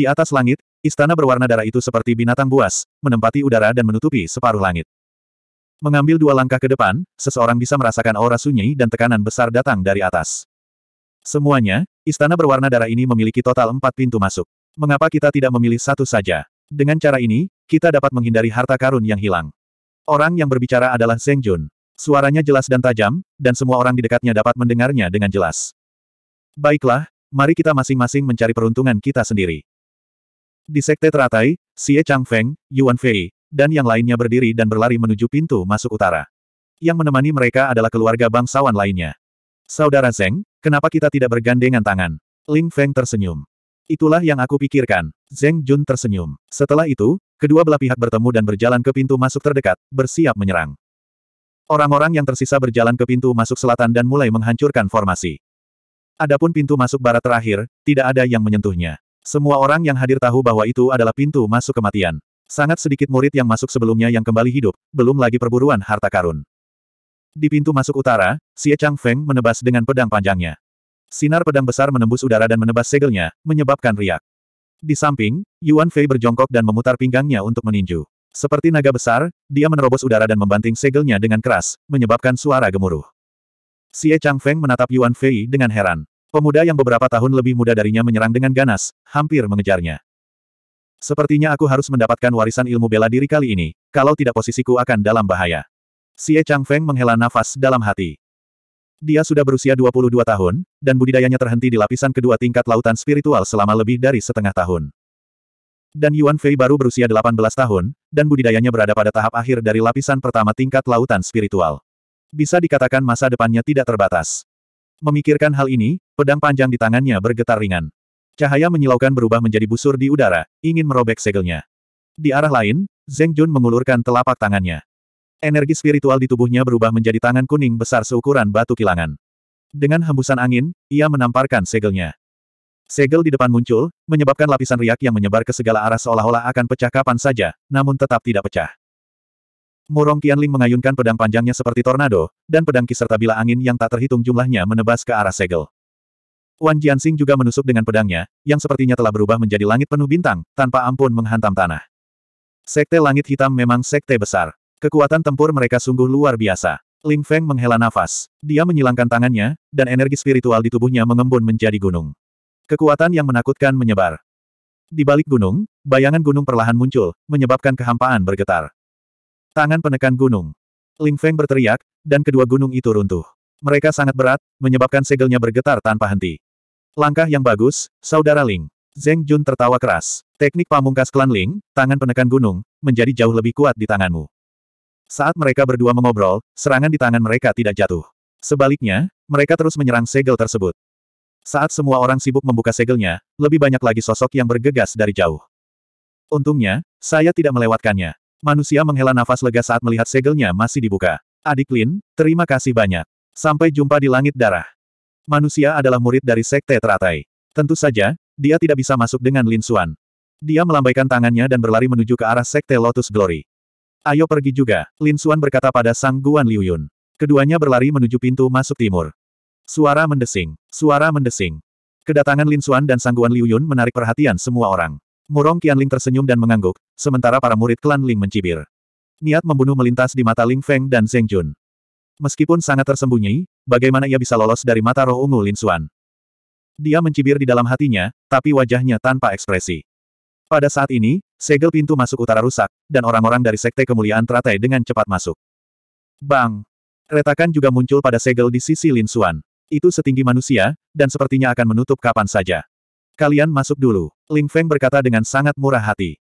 Di atas langit, istana berwarna darah itu seperti binatang buas, menempati udara dan menutupi separuh langit. Mengambil dua langkah ke depan, seseorang bisa merasakan aura sunyi dan tekanan besar datang dari atas. Semuanya, istana berwarna darah ini memiliki total empat pintu masuk. Mengapa kita tidak memilih satu saja? Dengan cara ini, kita dapat menghindari harta karun yang hilang. Orang yang berbicara adalah Zeng Jun. Suaranya jelas dan tajam, dan semua orang di dekatnya dapat mendengarnya dengan jelas. Baiklah, mari kita masing-masing mencari peruntungan kita sendiri. Di Sekte Teratai, Xie Feng, Yuan Fei, dan yang lainnya berdiri dan berlari menuju pintu masuk utara. Yang menemani mereka adalah keluarga bangsawan lainnya. Saudara Zeng, kenapa kita tidak bergandengan tangan? Ling Feng tersenyum. Itulah yang aku pikirkan. Zeng Jun tersenyum. Setelah itu, kedua belah pihak bertemu dan berjalan ke pintu masuk terdekat, bersiap menyerang. Orang-orang yang tersisa berjalan ke pintu masuk selatan dan mulai menghancurkan formasi. Adapun pintu masuk barat terakhir, tidak ada yang menyentuhnya. Semua orang yang hadir tahu bahwa itu adalah pintu masuk kematian. Sangat sedikit murid yang masuk sebelumnya yang kembali hidup, belum lagi perburuan harta karun. Di pintu masuk utara, Xie Chang Feng menebas dengan pedang panjangnya. Sinar pedang besar menembus udara dan menebas segelnya, menyebabkan riak. Di samping, Yuan Fei berjongkok dan memutar pinggangnya untuk meninju. Seperti naga besar, dia menerobos udara dan membanting segelnya dengan keras, menyebabkan suara gemuruh. Xie Chang Feng menatap Yuan Fei dengan heran. Pemuda yang beberapa tahun lebih muda darinya menyerang dengan ganas, hampir mengejarnya. Sepertinya aku harus mendapatkan warisan ilmu bela diri kali ini, kalau tidak posisiku akan dalam bahaya. Xie Feng menghela nafas dalam hati. Dia sudah berusia 22 tahun, dan budidayanya terhenti di lapisan kedua tingkat lautan spiritual selama lebih dari setengah tahun. Dan Yuan Fei baru berusia 18 tahun, dan budidayanya berada pada tahap akhir dari lapisan pertama tingkat lautan spiritual. Bisa dikatakan masa depannya tidak terbatas. Memikirkan hal ini, pedang panjang di tangannya bergetar ringan. Cahaya menyilaukan berubah menjadi busur di udara, ingin merobek segelnya. Di arah lain, Zeng Jun mengulurkan telapak tangannya. Energi spiritual di tubuhnya berubah menjadi tangan kuning besar seukuran batu kilangan. Dengan hembusan angin, ia menamparkan segelnya. Segel di depan muncul, menyebabkan lapisan riak yang menyebar ke segala arah seolah-olah akan pecah kapan saja, namun tetap tidak pecah. Murong Qianling mengayunkan pedang panjangnya seperti tornado, dan pedang ki serta bila angin yang tak terhitung jumlahnya menebas ke arah segel. Wan Jianxing juga menusuk dengan pedangnya, yang sepertinya telah berubah menjadi langit penuh bintang, tanpa ampun menghantam tanah. Sekte Langit Hitam memang sekte besar. Kekuatan tempur mereka sungguh luar biasa. Ling Feng menghela nafas. Dia menyilangkan tangannya, dan energi spiritual di tubuhnya mengembun menjadi gunung. Kekuatan yang menakutkan menyebar. Di balik gunung, bayangan gunung perlahan muncul, menyebabkan kehampaan bergetar. Tangan penekan gunung. Ling Feng berteriak, dan kedua gunung itu runtuh. Mereka sangat berat, menyebabkan segelnya bergetar tanpa henti. Langkah yang bagus, Saudara Ling. Zeng Jun tertawa keras. Teknik pamungkas klan Ling, tangan penekan gunung, menjadi jauh lebih kuat di tanganmu. Saat mereka berdua mengobrol, serangan di tangan mereka tidak jatuh. Sebaliknya, mereka terus menyerang segel tersebut. Saat semua orang sibuk membuka segelnya, lebih banyak lagi sosok yang bergegas dari jauh. Untungnya, saya tidak melewatkannya. Manusia menghela nafas lega saat melihat segelnya masih dibuka. Adik Lin, terima kasih banyak. Sampai jumpa di langit darah. Manusia adalah murid dari Sekte Teratai. Tentu saja, dia tidak bisa masuk dengan Lin Xuan. Dia melambaikan tangannya dan berlari menuju ke arah Sekte Lotus Glory. Ayo pergi juga, Lin Xuan berkata pada Sang Guan Liuyun. Keduanya berlari menuju pintu masuk timur. Suara mendesing, suara mendesing. Kedatangan Lin Xuan dan Sang Guan Liuyun menarik perhatian semua orang. Murong Qianling tersenyum dan mengangguk, sementara para murid klan Ling mencibir. Niat membunuh melintas di mata Ling Feng dan Zheng Jun. Meskipun sangat tersembunyi, bagaimana ia bisa lolos dari mata roh ungu Lin Xuan? Dia mencibir di dalam hatinya, tapi wajahnya tanpa ekspresi. Pada saat ini, segel pintu masuk utara rusak, dan orang-orang dari Sekte Kemuliaan teratai dengan cepat masuk. Bang! Retakan juga muncul pada segel di sisi Lin Xuan. Itu setinggi manusia, dan sepertinya akan menutup kapan saja. Kalian masuk dulu, Ling Feng berkata dengan sangat murah hati.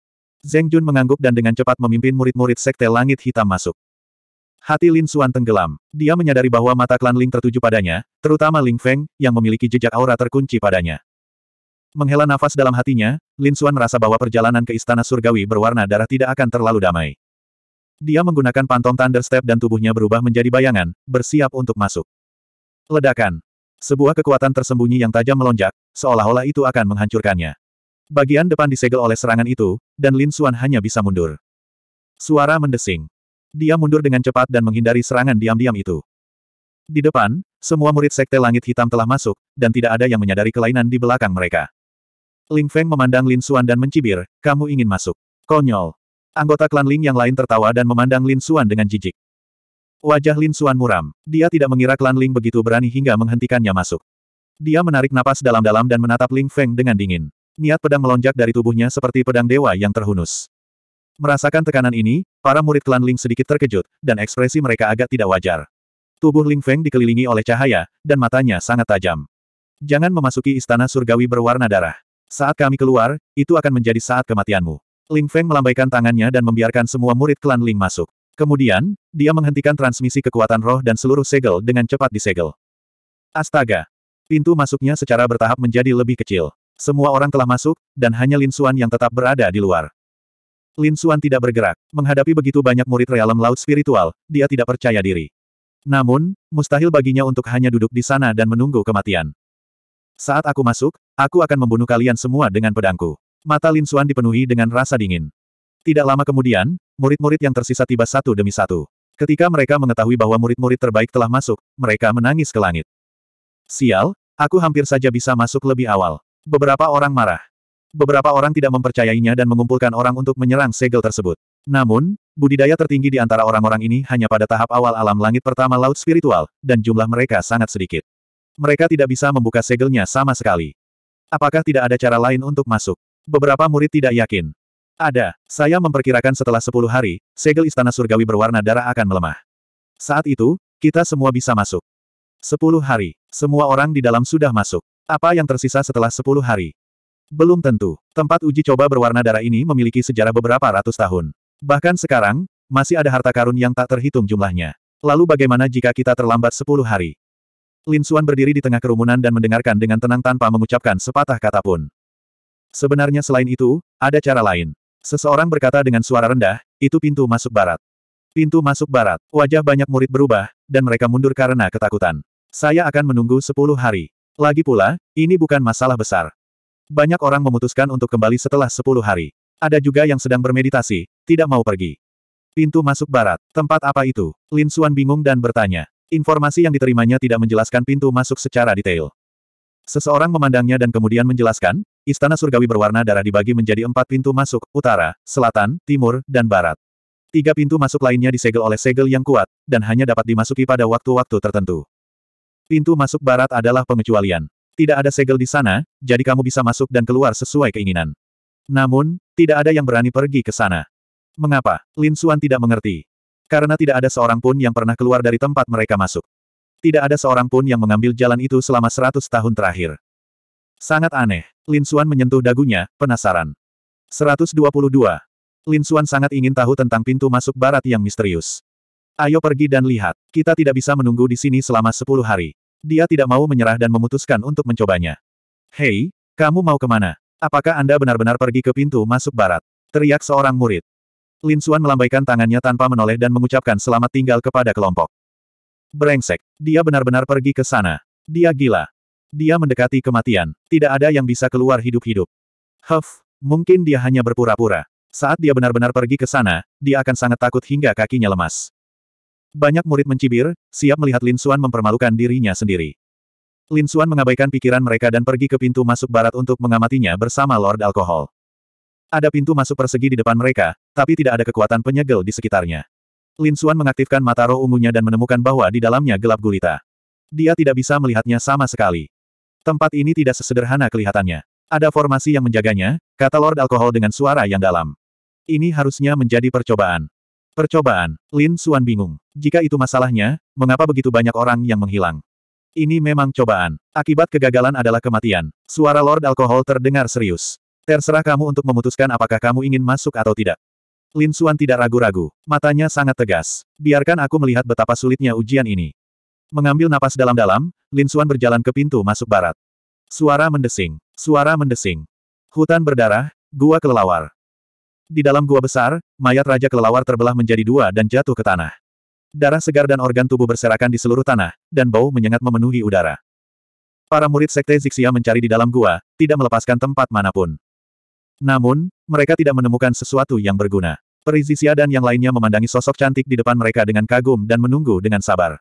Zeng Jun mengangguk dan dengan cepat memimpin murid-murid Sekte Langit Hitam masuk. Hati Lin Suan tenggelam. Dia menyadari bahwa mata klan Ling tertuju padanya, terutama Ling Feng, yang memiliki jejak aura terkunci padanya. Menghela nafas dalam hatinya, Lin Suan merasa bahwa perjalanan ke Istana Surgawi berwarna darah tidak akan terlalu damai. Dia menggunakan Pantong Thunder Step dan tubuhnya berubah menjadi bayangan, bersiap untuk masuk. Ledakan. Sebuah kekuatan tersembunyi yang tajam melonjak, seolah-olah itu akan menghancurkannya. Bagian depan disegel oleh serangan itu, dan Lin Xuan hanya bisa mundur. Suara mendesing. Dia mundur dengan cepat dan menghindari serangan diam-diam itu. Di depan, semua murid Sekte Langit Hitam telah masuk, dan tidak ada yang menyadari kelainan di belakang mereka. Ling Feng memandang Lin Xuan dan mencibir, kamu ingin masuk. Konyol. Anggota klan Ling yang lain tertawa dan memandang Lin Xuan dengan jijik. Wajah Lin Xuan muram. Dia tidak mengira klan Ling begitu berani hingga menghentikannya masuk. Dia menarik napas dalam-dalam dan menatap Ling Feng dengan dingin. Niat pedang melonjak dari tubuhnya seperti pedang dewa yang terhunus. Merasakan tekanan ini, para murid klan Ling sedikit terkejut, dan ekspresi mereka agak tidak wajar. Tubuh Ling Feng dikelilingi oleh cahaya, dan matanya sangat tajam. Jangan memasuki istana surgawi berwarna darah. Saat kami keluar, itu akan menjadi saat kematianmu. Ling Feng melambaikan tangannya dan membiarkan semua murid klan Ling masuk. Kemudian, dia menghentikan transmisi kekuatan roh dan seluruh segel dengan cepat disegel. Astaga! Pintu masuknya secara bertahap menjadi lebih kecil. Semua orang telah masuk, dan hanya Lin Xuan yang tetap berada di luar. Lin Xuan tidak bergerak. Menghadapi begitu banyak murid realem laut spiritual, dia tidak percaya diri. Namun, mustahil baginya untuk hanya duduk di sana dan menunggu kematian. Saat aku masuk, aku akan membunuh kalian semua dengan pedangku. Mata Lin Xuan dipenuhi dengan rasa dingin. Tidak lama kemudian, murid-murid yang tersisa tiba satu demi satu. Ketika mereka mengetahui bahwa murid-murid terbaik telah masuk, mereka menangis ke langit. Sial, aku hampir saja bisa masuk lebih awal. Beberapa orang marah. Beberapa orang tidak mempercayainya dan mengumpulkan orang untuk menyerang segel tersebut. Namun, budidaya tertinggi di antara orang-orang ini hanya pada tahap awal alam langit pertama laut spiritual, dan jumlah mereka sangat sedikit. Mereka tidak bisa membuka segelnya sama sekali. Apakah tidak ada cara lain untuk masuk? Beberapa murid tidak yakin. Ada, saya memperkirakan setelah 10 hari, segel istana surgawi berwarna darah akan melemah. Saat itu, kita semua bisa masuk. 10 hari, semua orang di dalam sudah masuk. Apa yang tersisa setelah sepuluh hari? Belum tentu. Tempat uji coba berwarna darah ini memiliki sejarah beberapa ratus tahun. Bahkan sekarang, masih ada harta karun yang tak terhitung jumlahnya. Lalu bagaimana jika kita terlambat sepuluh hari? Lin Xuan berdiri di tengah kerumunan dan mendengarkan dengan tenang tanpa mengucapkan sepatah kata pun. Sebenarnya selain itu, ada cara lain. Seseorang berkata dengan suara rendah, itu pintu masuk barat. Pintu masuk barat, wajah banyak murid berubah, dan mereka mundur karena ketakutan. Saya akan menunggu sepuluh hari. Lagi pula, ini bukan masalah besar. Banyak orang memutuskan untuk kembali setelah 10 hari. Ada juga yang sedang bermeditasi, tidak mau pergi. Pintu masuk barat, tempat apa itu? Lin Suan bingung dan bertanya. Informasi yang diterimanya tidak menjelaskan pintu masuk secara detail. Seseorang memandangnya dan kemudian menjelaskan, istana surgawi berwarna darah dibagi menjadi empat pintu masuk, utara, selatan, timur, dan barat. Tiga pintu masuk lainnya disegel oleh segel yang kuat, dan hanya dapat dimasuki pada waktu-waktu tertentu. Pintu masuk barat adalah pengecualian. Tidak ada segel di sana, jadi kamu bisa masuk dan keluar sesuai keinginan. Namun, tidak ada yang berani pergi ke sana. Mengapa? Lin Xuan tidak mengerti. Karena tidak ada seorang pun yang pernah keluar dari tempat mereka masuk. Tidak ada seorang pun yang mengambil jalan itu selama seratus tahun terakhir. Sangat aneh. Lin Xuan menyentuh dagunya, penasaran. 122. Lin Xuan sangat ingin tahu tentang pintu masuk barat yang misterius. Ayo pergi dan lihat. Kita tidak bisa menunggu di sini selama sepuluh hari. Dia tidak mau menyerah dan memutuskan untuk mencobanya. Hei, kamu mau kemana? Apakah Anda benar-benar pergi ke pintu masuk barat? Teriak seorang murid. Lin Xuan melambaikan tangannya tanpa menoleh dan mengucapkan selamat tinggal kepada kelompok. Brengsek. Dia benar-benar pergi ke sana. Dia gila. Dia mendekati kematian. Tidak ada yang bisa keluar hidup-hidup. Huff, mungkin dia hanya berpura-pura. Saat dia benar-benar pergi ke sana, dia akan sangat takut hingga kakinya lemas. Banyak murid mencibir, siap melihat Lin Xuan mempermalukan dirinya sendiri. Lin Xuan mengabaikan pikiran mereka dan pergi ke pintu masuk barat untuk mengamatinya bersama Lord Alkohol. Ada pintu masuk persegi di depan mereka, tapi tidak ada kekuatan penyegel di sekitarnya. Lin Xuan mengaktifkan mata roh ungunya dan menemukan bahwa di dalamnya gelap gulita. Dia tidak bisa melihatnya sama sekali. Tempat ini tidak sesederhana kelihatannya. Ada formasi yang menjaganya, kata Lord Alkohol dengan suara yang dalam. Ini harusnya menjadi percobaan. Percobaan, Lin Xuan bingung. Jika itu masalahnya, mengapa begitu banyak orang yang menghilang? Ini memang cobaan. Akibat kegagalan adalah kematian. Suara Lord Alkohol terdengar serius. Terserah kamu untuk memutuskan apakah kamu ingin masuk atau tidak. Lin Suan tidak ragu-ragu. Matanya sangat tegas. Biarkan aku melihat betapa sulitnya ujian ini. Mengambil napas dalam-dalam, Lin Suan berjalan ke pintu masuk barat. Suara mendesing. Suara mendesing. Hutan berdarah, gua kelelawar. Di dalam gua besar, mayat Raja Kelelawar terbelah menjadi dua dan jatuh ke tanah. Darah segar dan organ tubuh berserakan di seluruh tanah, dan bau menyengat memenuhi udara. Para murid Sekte Zixia mencari di dalam gua, tidak melepaskan tempat manapun. Namun, mereka tidak menemukan sesuatu yang berguna. Perizisia dan yang lainnya memandangi sosok cantik di depan mereka dengan kagum dan menunggu dengan sabar.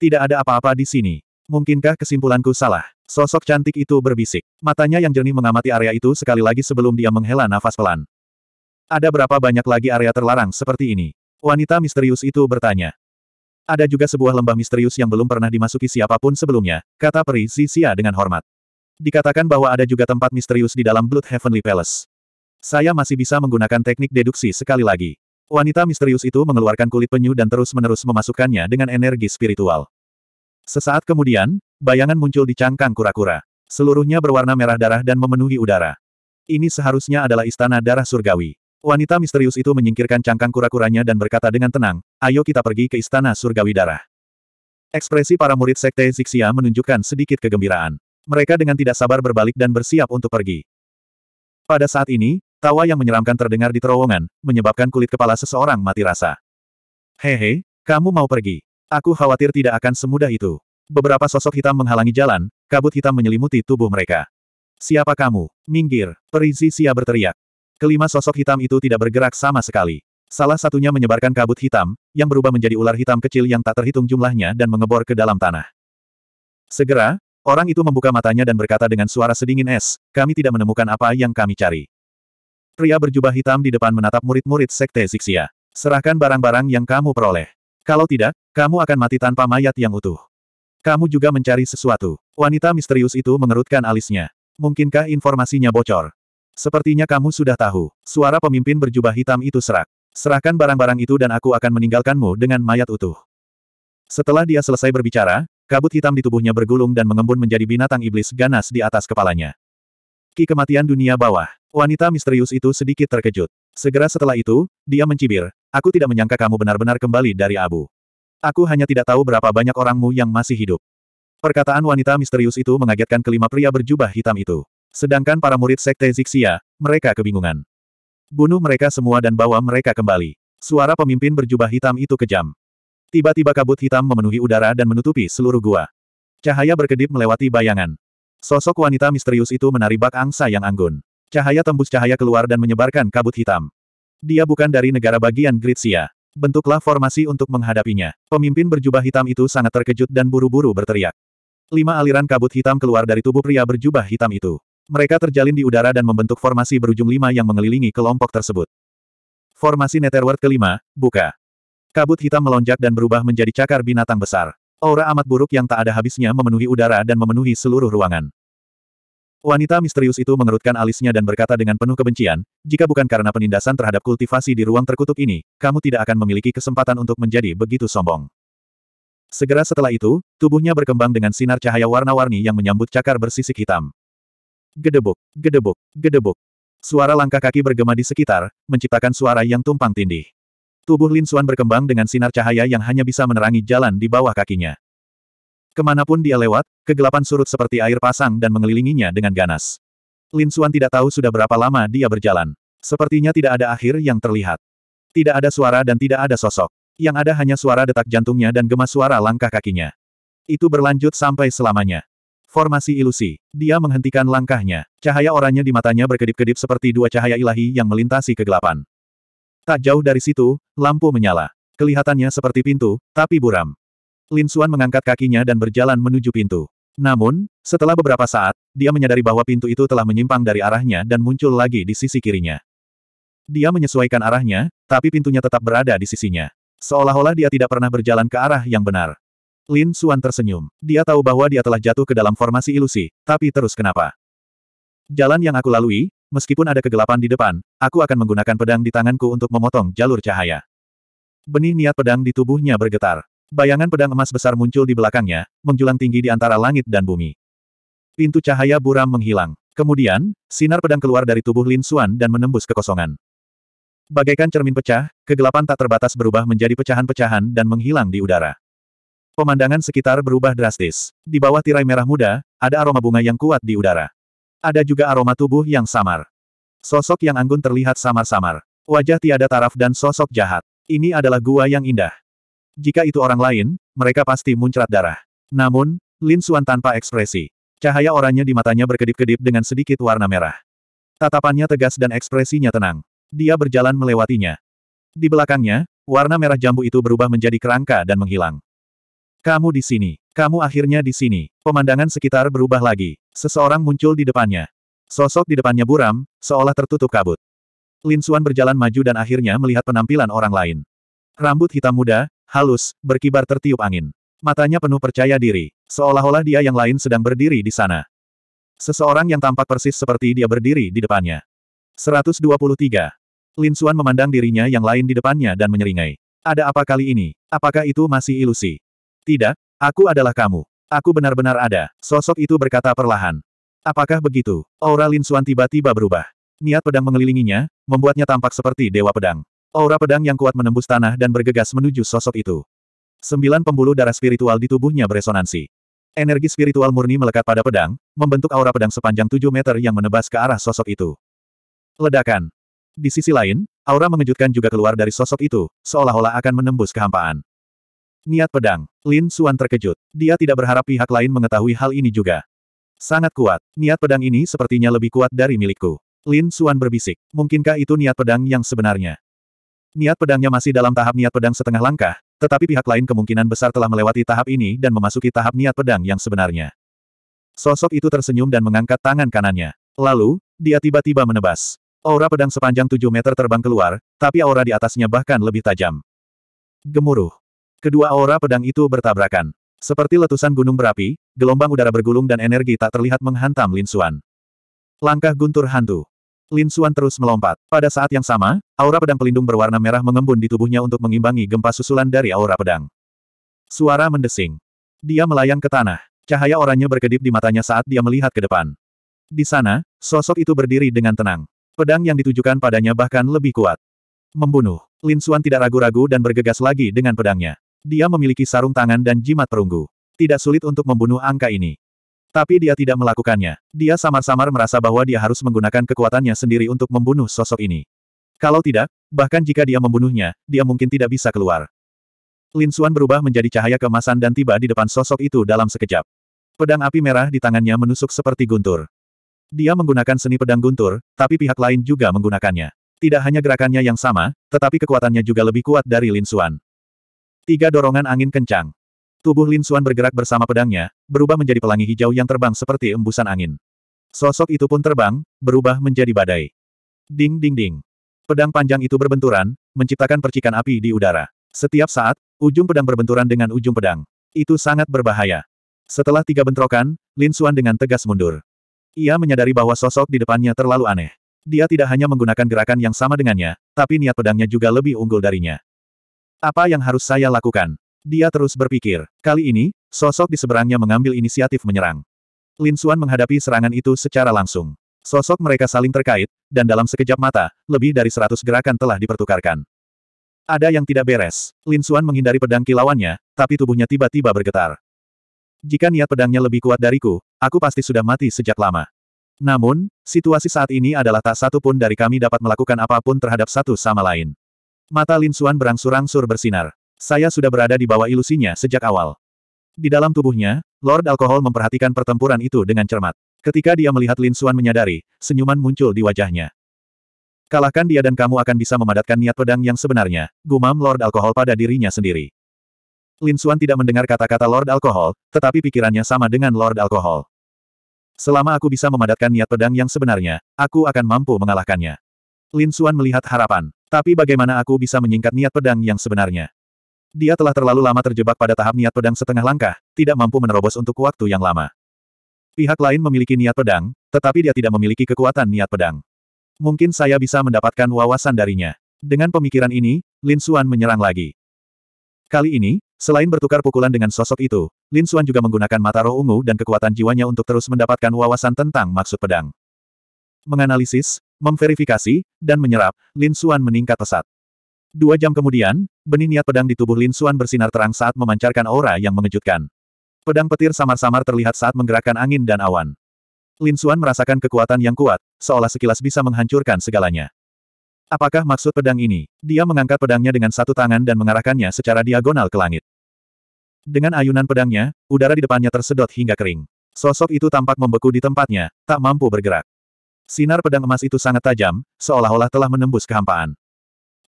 Tidak ada apa-apa di sini. Mungkinkah kesimpulanku salah? Sosok cantik itu berbisik. Matanya yang jernih mengamati area itu sekali lagi sebelum dia menghela nafas pelan. Ada berapa banyak lagi area terlarang seperti ini? Wanita misterius itu bertanya. Ada juga sebuah lembah misterius yang belum pernah dimasuki siapapun sebelumnya, kata Peri Zixia dengan hormat. Dikatakan bahwa ada juga tempat misterius di dalam Blood Heavenly Palace. Saya masih bisa menggunakan teknik deduksi sekali lagi. Wanita misterius itu mengeluarkan kulit penyu dan terus-menerus memasukkannya dengan energi spiritual. Sesaat kemudian, bayangan muncul di cangkang kura-kura. Seluruhnya berwarna merah darah dan memenuhi udara. Ini seharusnya adalah istana darah surgawi. Wanita misterius itu menyingkirkan cangkang kura-kuranya dan berkata dengan tenang, ayo kita pergi ke istana surgawi darah. Ekspresi para murid sekte Zixia menunjukkan sedikit kegembiraan. Mereka dengan tidak sabar berbalik dan bersiap untuk pergi. Pada saat ini, tawa yang menyeramkan terdengar di terowongan, menyebabkan kulit kepala seseorang mati rasa. Hehe, kamu mau pergi. Aku khawatir tidak akan semudah itu. Beberapa sosok hitam menghalangi jalan, kabut hitam menyelimuti tubuh mereka. Siapa kamu? Minggir, Perizi Sia berteriak. Kelima sosok hitam itu tidak bergerak sama sekali. Salah satunya menyebarkan kabut hitam, yang berubah menjadi ular hitam kecil yang tak terhitung jumlahnya dan mengebor ke dalam tanah. Segera, orang itu membuka matanya dan berkata dengan suara sedingin es, kami tidak menemukan apa yang kami cari. Pria berjubah hitam di depan menatap murid-murid Sekte Zixia. Serahkan barang-barang yang kamu peroleh. Kalau tidak, kamu akan mati tanpa mayat yang utuh. Kamu juga mencari sesuatu. Wanita misterius itu mengerutkan alisnya. Mungkinkah informasinya bocor? Sepertinya kamu sudah tahu. Suara pemimpin berjubah hitam itu serak. Serahkan barang-barang itu dan aku akan meninggalkanmu dengan mayat utuh. Setelah dia selesai berbicara, kabut hitam di tubuhnya bergulung dan mengembun menjadi binatang iblis ganas di atas kepalanya. Ki kematian dunia bawah. Wanita misterius itu sedikit terkejut. Segera setelah itu, dia mencibir, aku tidak menyangka kamu benar-benar kembali dari abu. Aku hanya tidak tahu berapa banyak orangmu yang masih hidup. Perkataan wanita misterius itu mengagetkan kelima pria berjubah hitam itu. Sedangkan para murid sekte Zixia, mereka kebingungan. Bunuh mereka semua dan bawa mereka kembali. Suara pemimpin berjubah hitam itu kejam. Tiba-tiba kabut hitam memenuhi udara dan menutupi seluruh gua. Cahaya berkedip melewati bayangan. Sosok wanita misterius itu menari bak angsa yang anggun. Cahaya tembus cahaya keluar dan menyebarkan kabut hitam. Dia bukan dari negara bagian Gritsia. Bentuklah formasi untuk menghadapinya. Pemimpin berjubah hitam itu sangat terkejut dan buru-buru berteriak. Lima aliran kabut hitam keluar dari tubuh pria berjubah hitam itu. Mereka terjalin di udara dan membentuk formasi berujung lima yang mengelilingi kelompok tersebut. Formasi Netherworld kelima, buka. Kabut hitam melonjak dan berubah menjadi cakar binatang besar. Aura amat buruk yang tak ada habisnya memenuhi udara dan memenuhi seluruh ruangan. Wanita misterius itu mengerutkan alisnya dan berkata dengan penuh kebencian, jika bukan karena penindasan terhadap kultivasi di ruang terkutuk ini, kamu tidak akan memiliki kesempatan untuk menjadi begitu sombong. Segera setelah itu, tubuhnya berkembang dengan sinar cahaya warna-warni yang menyambut cakar bersisik hitam. Gedebuk, gedebuk, gedebuk. Suara langkah kaki bergema di sekitar, menciptakan suara yang tumpang tindih. Tubuh Lin Suan berkembang dengan sinar cahaya yang hanya bisa menerangi jalan di bawah kakinya. Kemanapun dia lewat, kegelapan surut seperti air pasang dan mengelilinginya dengan ganas. Lin Suan tidak tahu sudah berapa lama dia berjalan. Sepertinya tidak ada akhir yang terlihat. Tidak ada suara dan tidak ada sosok. Yang ada hanya suara detak jantungnya dan gema suara langkah kakinya. Itu berlanjut sampai selamanya. Formasi ilusi. Dia menghentikan langkahnya. Cahaya oranye di matanya berkedip-kedip seperti dua cahaya ilahi yang melintasi kegelapan. Tak jauh dari situ, lampu menyala. Kelihatannya seperti pintu, tapi buram. Lin Xuan mengangkat kakinya dan berjalan menuju pintu. Namun, setelah beberapa saat, dia menyadari bahwa pintu itu telah menyimpang dari arahnya dan muncul lagi di sisi kirinya. Dia menyesuaikan arahnya, tapi pintunya tetap berada di sisinya. Seolah-olah dia tidak pernah berjalan ke arah yang benar. Lin Xuan tersenyum. Dia tahu bahwa dia telah jatuh ke dalam formasi ilusi, tapi terus kenapa? Jalan yang aku lalui, meskipun ada kegelapan di depan, aku akan menggunakan pedang di tanganku untuk memotong jalur cahaya. Benih niat pedang di tubuhnya bergetar. Bayangan pedang emas besar muncul di belakangnya, menjulang tinggi di antara langit dan bumi. Pintu cahaya buram menghilang. Kemudian, sinar pedang keluar dari tubuh Lin Xuan dan menembus kekosongan. Bagaikan cermin pecah, kegelapan tak terbatas berubah menjadi pecahan-pecahan dan menghilang di udara. Pemandangan sekitar berubah drastis. Di bawah tirai merah muda, ada aroma bunga yang kuat di udara. Ada juga aroma tubuh yang samar. Sosok yang anggun terlihat samar-samar. Wajah tiada taraf dan sosok jahat. Ini adalah gua yang indah. Jika itu orang lain, mereka pasti muncrat darah. Namun, Lin Suan tanpa ekspresi. Cahaya oranye di matanya berkedip-kedip dengan sedikit warna merah. Tatapannya tegas dan ekspresinya tenang. Dia berjalan melewatinya. Di belakangnya, warna merah jambu itu berubah menjadi kerangka dan menghilang. Kamu di sini. Kamu akhirnya di sini. Pemandangan sekitar berubah lagi. Seseorang muncul di depannya. Sosok di depannya buram, seolah tertutup kabut. Lin Xuan berjalan maju dan akhirnya melihat penampilan orang lain. Rambut hitam muda, halus, berkibar tertiup angin. Matanya penuh percaya diri, seolah-olah dia yang lain sedang berdiri di sana. Seseorang yang tampak persis seperti dia berdiri di depannya. 123. Lin Xuan memandang dirinya yang lain di depannya dan menyeringai. Ada apa kali ini? Apakah itu masih ilusi? Tidak, aku adalah kamu. Aku benar-benar ada, sosok itu berkata perlahan. Apakah begitu? Aura Lin Suan tiba-tiba berubah. Niat pedang mengelilinginya, membuatnya tampak seperti dewa pedang. Aura pedang yang kuat menembus tanah dan bergegas menuju sosok itu. Sembilan pembuluh darah spiritual di tubuhnya beresonansi. Energi spiritual murni melekat pada pedang, membentuk aura pedang sepanjang tujuh meter yang menebas ke arah sosok itu. Ledakan. Di sisi lain, aura mengejutkan juga keluar dari sosok itu, seolah-olah akan menembus kehampaan. Niat pedang. Lin Suan terkejut. Dia tidak berharap pihak lain mengetahui hal ini juga. Sangat kuat. Niat pedang ini sepertinya lebih kuat dari milikku. Lin Suan berbisik. Mungkinkah itu niat pedang yang sebenarnya? Niat pedangnya masih dalam tahap niat pedang setengah langkah, tetapi pihak lain kemungkinan besar telah melewati tahap ini dan memasuki tahap niat pedang yang sebenarnya. Sosok itu tersenyum dan mengangkat tangan kanannya. Lalu, dia tiba-tiba menebas. Aura pedang sepanjang 7 meter terbang keluar, tapi aura di atasnya bahkan lebih tajam. Gemuruh. Kedua aura pedang itu bertabrakan. Seperti letusan gunung berapi, gelombang udara bergulung dan energi tak terlihat menghantam Lin Xuan. Langkah guntur hantu. Lin Xuan terus melompat. Pada saat yang sama, aura pedang pelindung berwarna merah mengembun di tubuhnya untuk mengimbangi gempa susulan dari aura pedang. Suara mendesing. Dia melayang ke tanah. Cahaya oranye berkedip di matanya saat dia melihat ke depan. Di sana, sosok itu berdiri dengan tenang. Pedang yang ditujukan padanya bahkan lebih kuat. Membunuh. Lin Xuan tidak ragu-ragu dan bergegas lagi dengan pedangnya. Dia memiliki sarung tangan dan jimat perunggu. Tidak sulit untuk membunuh angka ini. Tapi dia tidak melakukannya. Dia samar-samar merasa bahwa dia harus menggunakan kekuatannya sendiri untuk membunuh sosok ini. Kalau tidak, bahkan jika dia membunuhnya, dia mungkin tidak bisa keluar. Lin Xuan berubah menjadi cahaya kemasan dan tiba di depan sosok itu dalam sekejap. Pedang api merah di tangannya menusuk seperti guntur. Dia menggunakan seni pedang guntur, tapi pihak lain juga menggunakannya. Tidak hanya gerakannya yang sama, tetapi kekuatannya juga lebih kuat dari Lin Xuan. Tiga dorongan angin kencang. Tubuh Lin Xuan bergerak bersama pedangnya, berubah menjadi pelangi hijau yang terbang seperti embusan angin. Sosok itu pun terbang, berubah menjadi badai. Ding ding ding. Pedang panjang itu berbenturan, menciptakan percikan api di udara. Setiap saat, ujung pedang berbenturan dengan ujung pedang. Itu sangat berbahaya. Setelah tiga bentrokan, Lin Xuan dengan tegas mundur. Ia menyadari bahwa sosok di depannya terlalu aneh. Dia tidak hanya menggunakan gerakan yang sama dengannya, tapi niat pedangnya juga lebih unggul darinya. Apa yang harus saya lakukan? Dia terus berpikir. Kali ini, sosok di seberangnya mengambil inisiatif menyerang. Lin Xuan menghadapi serangan itu secara langsung. Sosok mereka saling terkait, dan dalam sekejap mata, lebih dari seratus gerakan telah dipertukarkan. Ada yang tidak beres. Lin Xuan menghindari pedang kilauannya, tapi tubuhnya tiba-tiba bergetar. Jika niat pedangnya lebih kuat dariku, aku pasti sudah mati sejak lama. Namun, situasi saat ini adalah tak satu pun dari kami dapat melakukan apapun terhadap satu sama lain. Mata Lin Xuan berangsur-angsur bersinar. Saya sudah berada di bawah ilusinya sejak awal. Di dalam tubuhnya, Lord Alkohol memperhatikan pertempuran itu dengan cermat. Ketika dia melihat Lin Xuan menyadari, senyuman muncul di wajahnya. Kalahkan dia dan kamu akan bisa memadatkan niat pedang yang sebenarnya, gumam Lord Alkohol pada dirinya sendiri. Lin Xuan tidak mendengar kata-kata Lord Alkohol, tetapi pikirannya sama dengan Lord Alkohol. Selama aku bisa memadatkan niat pedang yang sebenarnya, aku akan mampu mengalahkannya. Lin Xuan melihat harapan. Tapi bagaimana aku bisa menyingkat niat pedang yang sebenarnya? Dia telah terlalu lama terjebak pada tahap niat pedang setengah langkah, tidak mampu menerobos untuk waktu yang lama. Pihak lain memiliki niat pedang, tetapi dia tidak memiliki kekuatan niat pedang. Mungkin saya bisa mendapatkan wawasan darinya. Dengan pemikiran ini, Lin Xuan menyerang lagi. Kali ini, selain bertukar pukulan dengan sosok itu, Lin Xuan juga menggunakan mata roh ungu dan kekuatan jiwanya untuk terus mendapatkan wawasan tentang maksud pedang. Menganalisis, memverifikasi, dan menyerap, Lin Xuan meningkat pesat. Dua jam kemudian, benih niat pedang di tubuh Lin Xuan bersinar terang saat memancarkan aura yang mengejutkan. Pedang petir samar-samar terlihat saat menggerakkan angin dan awan. Lin Xuan merasakan kekuatan yang kuat, seolah sekilas bisa menghancurkan segalanya. Apakah maksud pedang ini? Dia mengangkat pedangnya dengan satu tangan dan mengarahkannya secara diagonal ke langit. Dengan ayunan pedangnya, udara di depannya tersedot hingga kering. Sosok itu tampak membeku di tempatnya, tak mampu bergerak. Sinar pedang emas itu sangat tajam, seolah-olah telah menembus kehampaan.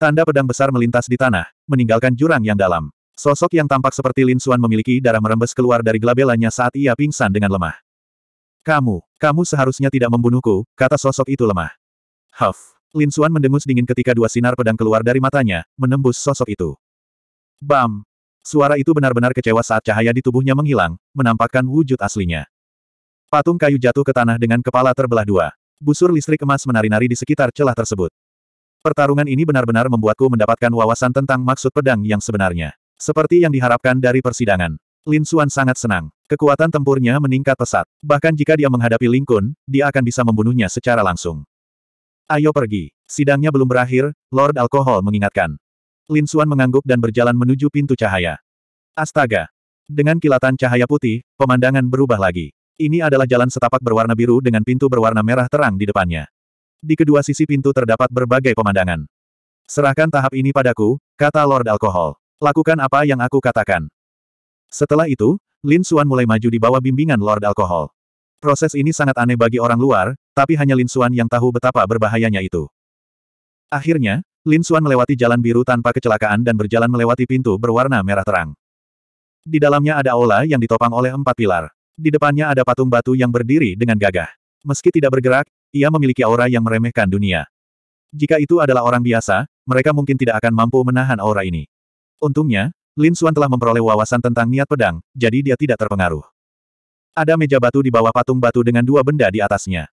Tanda pedang besar melintas di tanah, meninggalkan jurang yang dalam. Sosok yang tampak seperti Lin Xuan memiliki darah merembes keluar dari gelabelanya saat ia pingsan dengan lemah. Kamu, kamu seharusnya tidak membunuhku, kata sosok itu lemah. Huff. Lin Xuan mendengus dingin ketika dua sinar pedang keluar dari matanya, menembus sosok itu. Bam! Suara itu benar-benar kecewa saat cahaya di tubuhnya menghilang, menampakkan wujud aslinya. Patung kayu jatuh ke tanah dengan kepala terbelah dua. Busur listrik emas menari-nari di sekitar celah tersebut. Pertarungan ini benar-benar membuatku mendapatkan wawasan tentang maksud pedang yang sebenarnya. Seperti yang diharapkan dari persidangan. Lin Xuan sangat senang. Kekuatan tempurnya meningkat pesat. Bahkan jika dia menghadapi Ling Kun, dia akan bisa membunuhnya secara langsung. Ayo pergi. Sidangnya belum berakhir, Lord Alkohol mengingatkan. Lin Xuan mengangguk dan berjalan menuju pintu cahaya. Astaga. Dengan kilatan cahaya putih, pemandangan berubah lagi. Ini adalah jalan setapak berwarna biru dengan pintu berwarna merah terang di depannya. Di kedua sisi pintu terdapat berbagai pemandangan. Serahkan tahap ini padaku, kata Lord Alkohol. Lakukan apa yang aku katakan. Setelah itu, Lin Xuan mulai maju di bawah bimbingan Lord Alkohol. Proses ini sangat aneh bagi orang luar, tapi hanya Lin Xuan yang tahu betapa berbahayanya itu. Akhirnya, Lin Xuan melewati jalan biru tanpa kecelakaan dan berjalan melewati pintu berwarna merah terang. Di dalamnya ada aula yang ditopang oleh empat pilar. Di depannya ada patung batu yang berdiri dengan gagah. Meski tidak bergerak, ia memiliki aura yang meremehkan dunia. Jika itu adalah orang biasa, mereka mungkin tidak akan mampu menahan aura ini. Untungnya, Lin Xuan telah memperoleh wawasan tentang niat pedang, jadi dia tidak terpengaruh. Ada meja batu di bawah patung batu dengan dua benda di atasnya.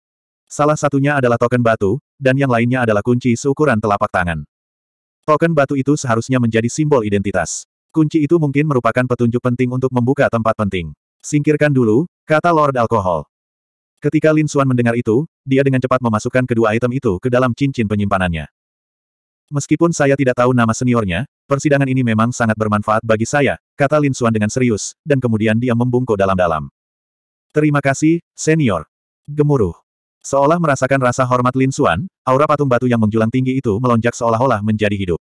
Salah satunya adalah token batu, dan yang lainnya adalah kunci seukuran telapak tangan. Token batu itu seharusnya menjadi simbol identitas. Kunci itu mungkin merupakan petunjuk penting untuk membuka tempat penting. Singkirkan dulu, kata Lord Alkohol. Ketika Lin Xuan mendengar itu, dia dengan cepat memasukkan kedua item itu ke dalam cincin penyimpanannya. Meskipun saya tidak tahu nama seniornya, persidangan ini memang sangat bermanfaat bagi saya, kata Lin Xuan dengan serius, dan kemudian dia membungkuk dalam-dalam. Terima kasih, senior. Gemuruh. Seolah merasakan rasa hormat Lin Xuan, aura patung batu yang menjulang tinggi itu melonjak seolah-olah menjadi hidup.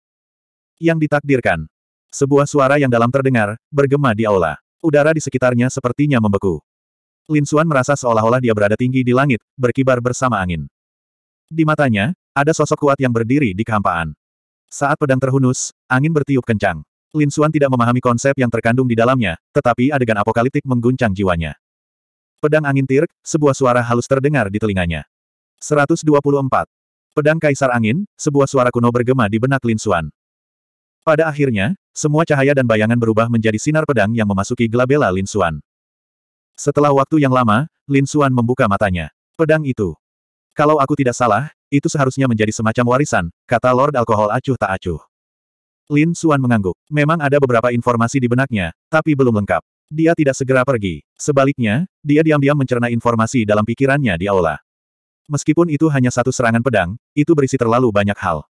Yang ditakdirkan. Sebuah suara yang dalam terdengar, bergema di aula. Udara di sekitarnya sepertinya membeku. Lin Xuan merasa seolah-olah dia berada tinggi di langit, berkibar bersama angin. Di matanya, ada sosok kuat yang berdiri di kehampaan. Saat pedang terhunus, angin bertiup kencang. Lin Xuan tidak memahami konsep yang terkandung di dalamnya, tetapi adegan apokaliptik mengguncang jiwanya. Pedang angin tirk, sebuah suara halus terdengar di telinganya. 124. Pedang Kaisar Angin, sebuah suara kuno bergema di benak Lin Xuan. Pada akhirnya, semua cahaya dan bayangan berubah menjadi sinar pedang yang memasuki gelabela Lin Xuan. Setelah waktu yang lama, Lin Xuan membuka matanya. Pedang itu. Kalau aku tidak salah, itu seharusnya menjadi semacam warisan, kata Lord Alkohol acuh tak acuh. Lin Xuan mengangguk. Memang ada beberapa informasi di benaknya, tapi belum lengkap. Dia tidak segera pergi. Sebaliknya, dia diam-diam mencerna informasi dalam pikirannya di aula. Meskipun itu hanya satu serangan pedang, itu berisi terlalu banyak hal.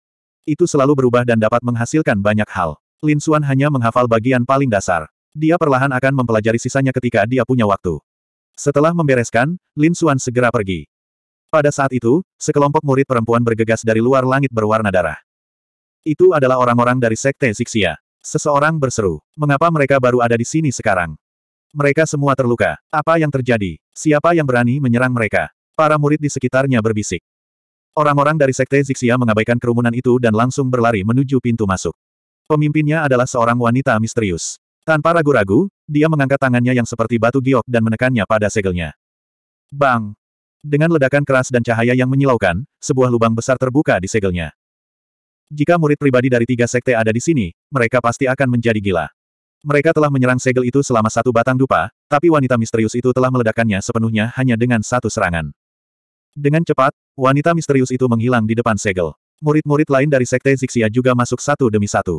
Itu selalu berubah dan dapat menghasilkan banyak hal. Lin Xuan hanya menghafal bagian paling dasar. Dia perlahan akan mempelajari sisanya ketika dia punya waktu. Setelah membereskan, Lin Xuan segera pergi. Pada saat itu, sekelompok murid perempuan bergegas dari luar langit berwarna darah. Itu adalah orang-orang dari Sekte Zixia. Seseorang berseru, mengapa mereka baru ada di sini sekarang? Mereka semua terluka. Apa yang terjadi? Siapa yang berani menyerang mereka? Para murid di sekitarnya berbisik. Orang-orang dari Sekte Zixia mengabaikan kerumunan itu dan langsung berlari menuju pintu masuk. Pemimpinnya adalah seorang wanita misterius. Tanpa ragu-ragu, dia mengangkat tangannya yang seperti batu giok dan menekannya pada segelnya. Bang! Dengan ledakan keras dan cahaya yang menyilaukan, sebuah lubang besar terbuka di segelnya. Jika murid pribadi dari tiga sekte ada di sini, mereka pasti akan menjadi gila. Mereka telah menyerang segel itu selama satu batang dupa, tapi wanita misterius itu telah meledakannya sepenuhnya hanya dengan satu serangan. Dengan cepat, Wanita misterius itu menghilang di depan segel. Murid-murid lain dari Sekte Zixia juga masuk satu demi satu.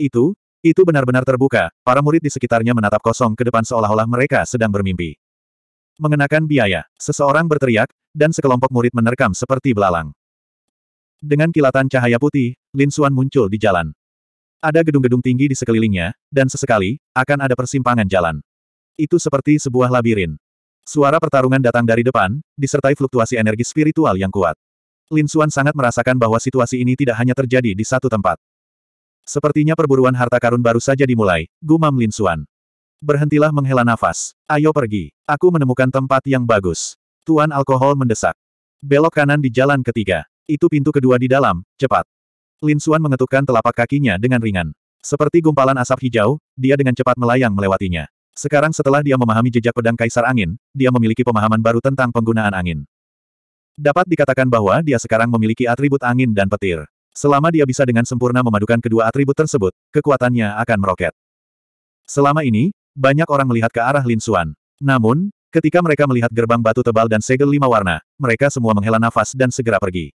Itu, itu benar-benar terbuka, para murid di sekitarnya menatap kosong ke depan seolah-olah mereka sedang bermimpi. Mengenakan biaya, seseorang berteriak, dan sekelompok murid menerkam seperti belalang. Dengan kilatan cahaya putih, Lin Suan muncul di jalan. Ada gedung-gedung tinggi di sekelilingnya, dan sesekali, akan ada persimpangan jalan. Itu seperti sebuah labirin. Suara pertarungan datang dari depan, disertai fluktuasi energi spiritual yang kuat. Lin Xuan sangat merasakan bahwa situasi ini tidak hanya terjadi di satu tempat. Sepertinya perburuan harta karun baru saja dimulai, gumam Lin Xuan. Berhentilah menghela nafas. Ayo pergi. Aku menemukan tempat yang bagus. Tuan alkohol mendesak. Belok kanan di jalan ketiga. Itu pintu kedua di dalam, cepat. Lin Xuan mengetukkan telapak kakinya dengan ringan. Seperti gumpalan asap hijau, dia dengan cepat melayang melewatinya. Sekarang setelah dia memahami jejak pedang Kaisar Angin, dia memiliki pemahaman baru tentang penggunaan angin. Dapat dikatakan bahwa dia sekarang memiliki atribut angin dan petir. Selama dia bisa dengan sempurna memadukan kedua atribut tersebut, kekuatannya akan meroket. Selama ini, banyak orang melihat ke arah Lin Xuan. Namun, ketika mereka melihat gerbang batu tebal dan segel lima warna, mereka semua menghela nafas dan segera pergi.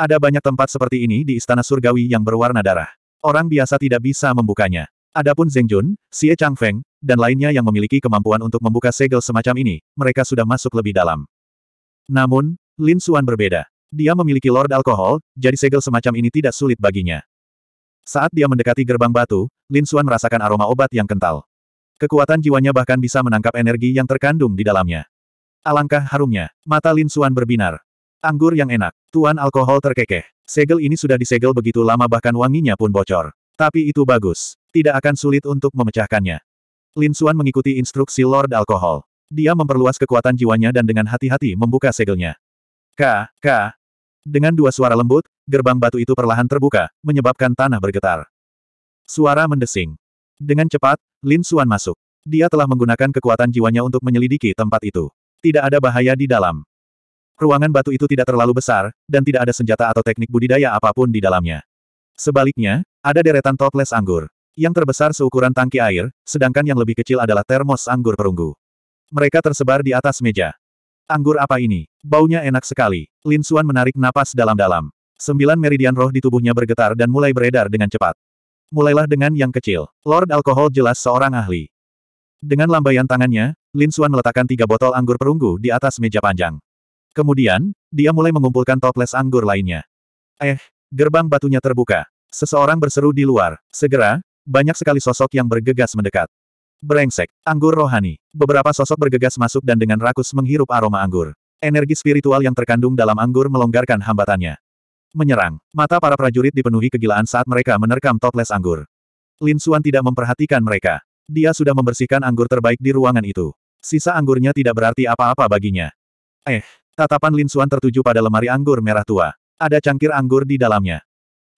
Ada banyak tempat seperti ini di Istana Surgawi yang berwarna darah. Orang biasa tidak bisa membukanya. Adapun Zeng Jun, Xie Changfeng, dan lainnya yang memiliki kemampuan untuk membuka segel semacam ini, mereka sudah masuk lebih dalam. Namun, Lin Xuan berbeda. Dia memiliki Lord Alkohol, jadi segel semacam ini tidak sulit baginya. Saat dia mendekati gerbang batu, Lin Xuan merasakan aroma obat yang kental. Kekuatan jiwanya bahkan bisa menangkap energi yang terkandung di dalamnya. Alangkah harumnya, mata Lin Xuan berbinar. Anggur yang enak, tuan alkohol terkekeh. Segel ini sudah disegel begitu lama bahkan wanginya pun bocor. Tapi itu bagus. Tidak akan sulit untuk memecahkannya. Lin Xuan mengikuti instruksi Lord Alkohol. Dia memperluas kekuatan jiwanya dan dengan hati-hati membuka segelnya. K, K. Dengan dua suara lembut, gerbang batu itu perlahan terbuka, menyebabkan tanah bergetar. Suara mendesing. Dengan cepat, Lin Xuan masuk. Dia telah menggunakan kekuatan jiwanya untuk menyelidiki tempat itu. Tidak ada bahaya di dalam. Ruangan batu itu tidak terlalu besar, dan tidak ada senjata atau teknik budidaya apapun di dalamnya. Sebaliknya, ada deretan toples anggur. Yang terbesar seukuran tangki air, sedangkan yang lebih kecil adalah termos anggur perunggu. Mereka tersebar di atas meja. Anggur apa ini? Baunya enak sekali. Lin Xuan menarik napas dalam-dalam. Sembilan meridian roh di tubuhnya bergetar dan mulai beredar dengan cepat. Mulailah dengan yang kecil. Lord Alkohol jelas seorang ahli. Dengan lambaian tangannya, Lin Xuan meletakkan tiga botol anggur perunggu di atas meja panjang. Kemudian, dia mulai mengumpulkan toples anggur lainnya. Eh, gerbang batunya terbuka. Seseorang berseru di luar. Segera, banyak sekali sosok yang bergegas mendekat. Brengsek, anggur rohani. Beberapa sosok bergegas masuk dan dengan rakus menghirup aroma anggur. Energi spiritual yang terkandung dalam anggur melonggarkan hambatannya. Menyerang. Mata para prajurit dipenuhi kegilaan saat mereka menerkam toples anggur. Lin Xuan tidak memperhatikan mereka. Dia sudah membersihkan anggur terbaik di ruangan itu. Sisa anggurnya tidak berarti apa-apa baginya. Eh, tatapan Lin Xuan tertuju pada lemari anggur merah tua. Ada cangkir anggur di dalamnya.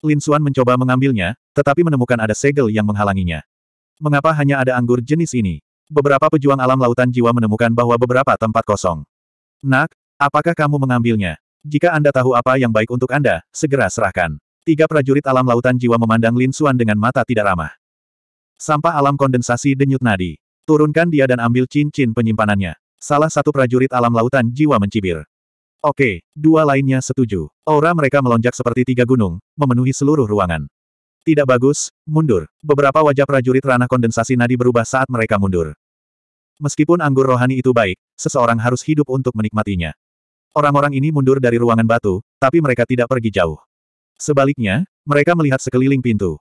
Lin Suan mencoba mengambilnya, tetapi menemukan ada segel yang menghalanginya. Mengapa hanya ada anggur jenis ini? Beberapa pejuang alam lautan jiwa menemukan bahwa beberapa tempat kosong. Nak, apakah kamu mengambilnya? Jika Anda tahu apa yang baik untuk Anda, segera serahkan. Tiga prajurit alam lautan jiwa memandang Lin Suan dengan mata tidak ramah. Sampah alam kondensasi denyut nadi. Turunkan dia dan ambil cincin penyimpanannya. Salah satu prajurit alam lautan jiwa mencibir. Oke, dua lainnya setuju. Aura mereka melonjak seperti tiga gunung, memenuhi seluruh ruangan. Tidak bagus, mundur. Beberapa wajah prajurit ranah kondensasi nadi berubah saat mereka mundur. Meskipun anggur rohani itu baik, seseorang harus hidup untuk menikmatinya. Orang-orang ini mundur dari ruangan batu, tapi mereka tidak pergi jauh. Sebaliknya, mereka melihat sekeliling pintu.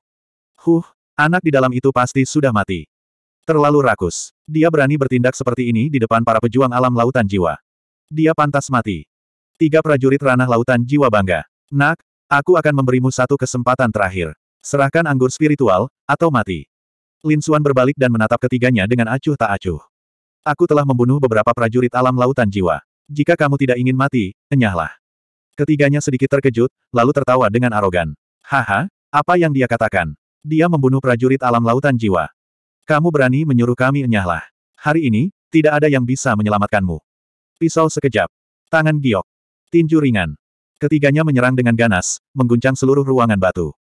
Huh, anak di dalam itu pasti sudah mati. Terlalu rakus. Dia berani bertindak seperti ini di depan para pejuang alam lautan jiwa. Dia pantas mati. Tiga prajurit ranah lautan jiwa bangga. Nak, aku akan memberimu satu kesempatan terakhir. Serahkan anggur spiritual, atau mati. Lin Xuan berbalik dan menatap ketiganya dengan acuh tak acuh. Aku telah membunuh beberapa prajurit alam lautan jiwa. Jika kamu tidak ingin mati, enyahlah. Ketiganya sedikit terkejut, lalu tertawa dengan arogan. Haha, apa yang dia katakan? Dia membunuh prajurit alam lautan jiwa. Kamu berani menyuruh kami enyahlah. Hari ini, tidak ada yang bisa menyelamatkanmu. Pisau sekejap. Tangan giok. Tinju ringan. Ketiganya menyerang dengan ganas, mengguncang seluruh ruangan batu.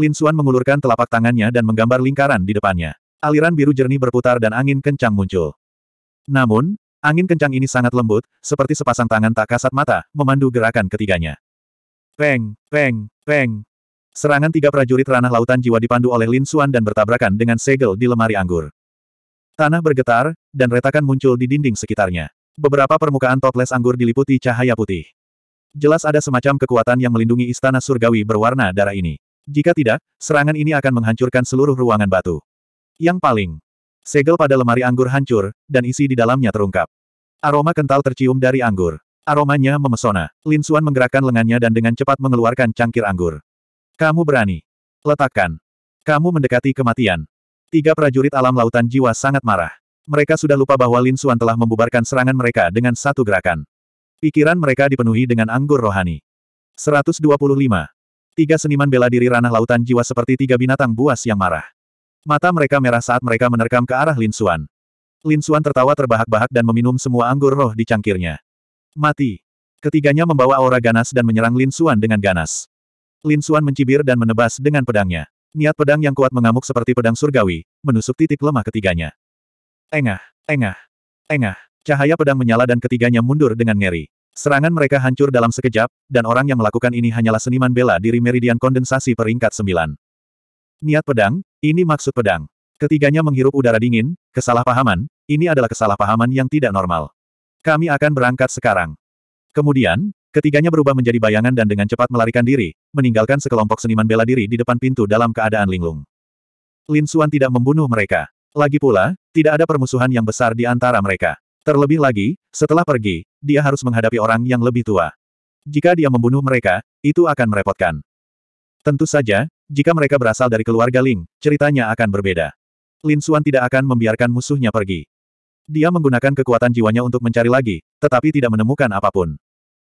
Lin Xuan mengulurkan telapak tangannya dan menggambar lingkaran di depannya. Aliran biru jernih berputar dan angin kencang muncul. Namun, angin kencang ini sangat lembut, seperti sepasang tangan tak kasat mata, memandu gerakan ketiganya. Peng, peng, peng. Serangan tiga prajurit ranah lautan jiwa dipandu oleh Lin Xuan dan bertabrakan dengan segel di lemari anggur. Tanah bergetar, dan retakan muncul di dinding sekitarnya. Beberapa permukaan toples anggur diliputi cahaya putih. Jelas ada semacam kekuatan yang melindungi istana surgawi berwarna darah ini. Jika tidak, serangan ini akan menghancurkan seluruh ruangan batu. Yang paling, segel pada lemari anggur hancur, dan isi di dalamnya terungkap. Aroma kental tercium dari anggur. Aromanya memesona. Lin Suan menggerakkan lengannya dan dengan cepat mengeluarkan cangkir anggur. Kamu berani. Letakkan. Kamu mendekati kematian. Tiga prajurit alam lautan jiwa sangat marah. Mereka sudah lupa bahwa Lin Suan telah membubarkan serangan mereka dengan satu gerakan. Pikiran mereka dipenuhi dengan anggur rohani. 125. Tiga seniman bela diri ranah lautan jiwa seperti tiga binatang buas yang marah. Mata mereka merah saat mereka menerkam ke arah Lin Suan. Lin Suan tertawa terbahak-bahak dan meminum semua anggur roh di cangkirnya. Mati. Ketiganya membawa aura ganas dan menyerang Lin Suan dengan ganas. Lin Suan mencibir dan menebas dengan pedangnya. Niat pedang yang kuat mengamuk seperti pedang surgawi, menusuk titik lemah ketiganya. Engah, engah, engah. Cahaya pedang menyala dan ketiganya mundur dengan ngeri. Serangan mereka hancur dalam sekejap, dan orang yang melakukan ini hanyalah seniman bela diri meridian kondensasi peringkat 9. Niat pedang, ini maksud pedang. Ketiganya menghirup udara dingin, kesalahpahaman, ini adalah kesalahpahaman yang tidak normal. Kami akan berangkat sekarang. Kemudian, ketiganya berubah menjadi bayangan dan dengan cepat melarikan diri, meninggalkan sekelompok seniman bela diri di depan pintu dalam keadaan linglung. Lin Xuan tidak membunuh mereka. Lagi pula, tidak ada permusuhan yang besar di antara mereka. Terlebih lagi, setelah pergi, dia harus menghadapi orang yang lebih tua. Jika dia membunuh mereka, itu akan merepotkan. Tentu saja, jika mereka berasal dari keluarga Ling, ceritanya akan berbeda. Lin Xuan tidak akan membiarkan musuhnya pergi. Dia menggunakan kekuatan jiwanya untuk mencari lagi, tetapi tidak menemukan apapun.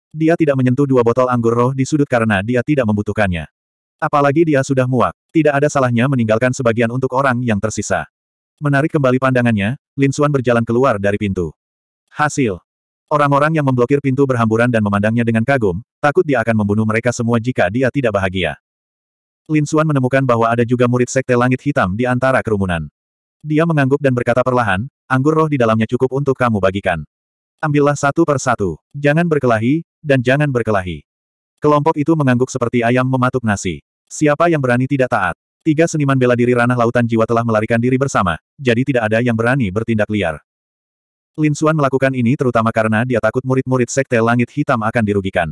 Dia tidak menyentuh dua botol anggur roh di sudut karena dia tidak membutuhkannya. Apalagi dia sudah muak, tidak ada salahnya meninggalkan sebagian untuk orang yang tersisa. Menarik kembali pandangannya, Lin Xuan berjalan keluar dari pintu. Hasil. Orang-orang yang memblokir pintu berhamburan dan memandangnya dengan kagum, takut dia akan membunuh mereka semua jika dia tidak bahagia. Lin Xuan menemukan bahwa ada juga murid sekte langit hitam di antara kerumunan. Dia mengangguk dan berkata perlahan, anggur roh di dalamnya cukup untuk kamu bagikan. Ambillah satu per satu, jangan berkelahi, dan jangan berkelahi. Kelompok itu mengangguk seperti ayam mematuk nasi. Siapa yang berani tidak taat? Tiga seniman bela diri ranah lautan jiwa telah melarikan diri bersama, jadi tidak ada yang berani bertindak liar. Lin Xuan melakukan ini terutama karena dia takut murid-murid Sekte Langit Hitam akan dirugikan.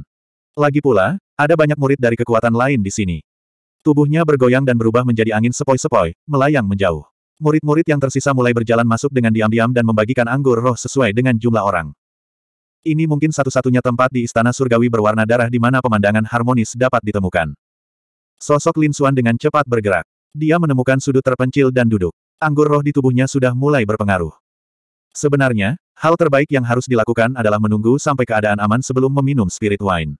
Lagi pula, ada banyak murid dari kekuatan lain di sini. Tubuhnya bergoyang dan berubah menjadi angin sepoi-sepoi, melayang menjauh. Murid-murid yang tersisa mulai berjalan masuk dengan diam-diam dan membagikan anggur roh sesuai dengan jumlah orang. Ini mungkin satu-satunya tempat di Istana Surgawi berwarna darah di mana pemandangan harmonis dapat ditemukan. Sosok Lin Xuan dengan cepat bergerak. Dia menemukan sudut terpencil dan duduk. Anggur roh di tubuhnya sudah mulai berpengaruh. Sebenarnya, hal terbaik yang harus dilakukan adalah menunggu sampai keadaan aman sebelum meminum spirit wine.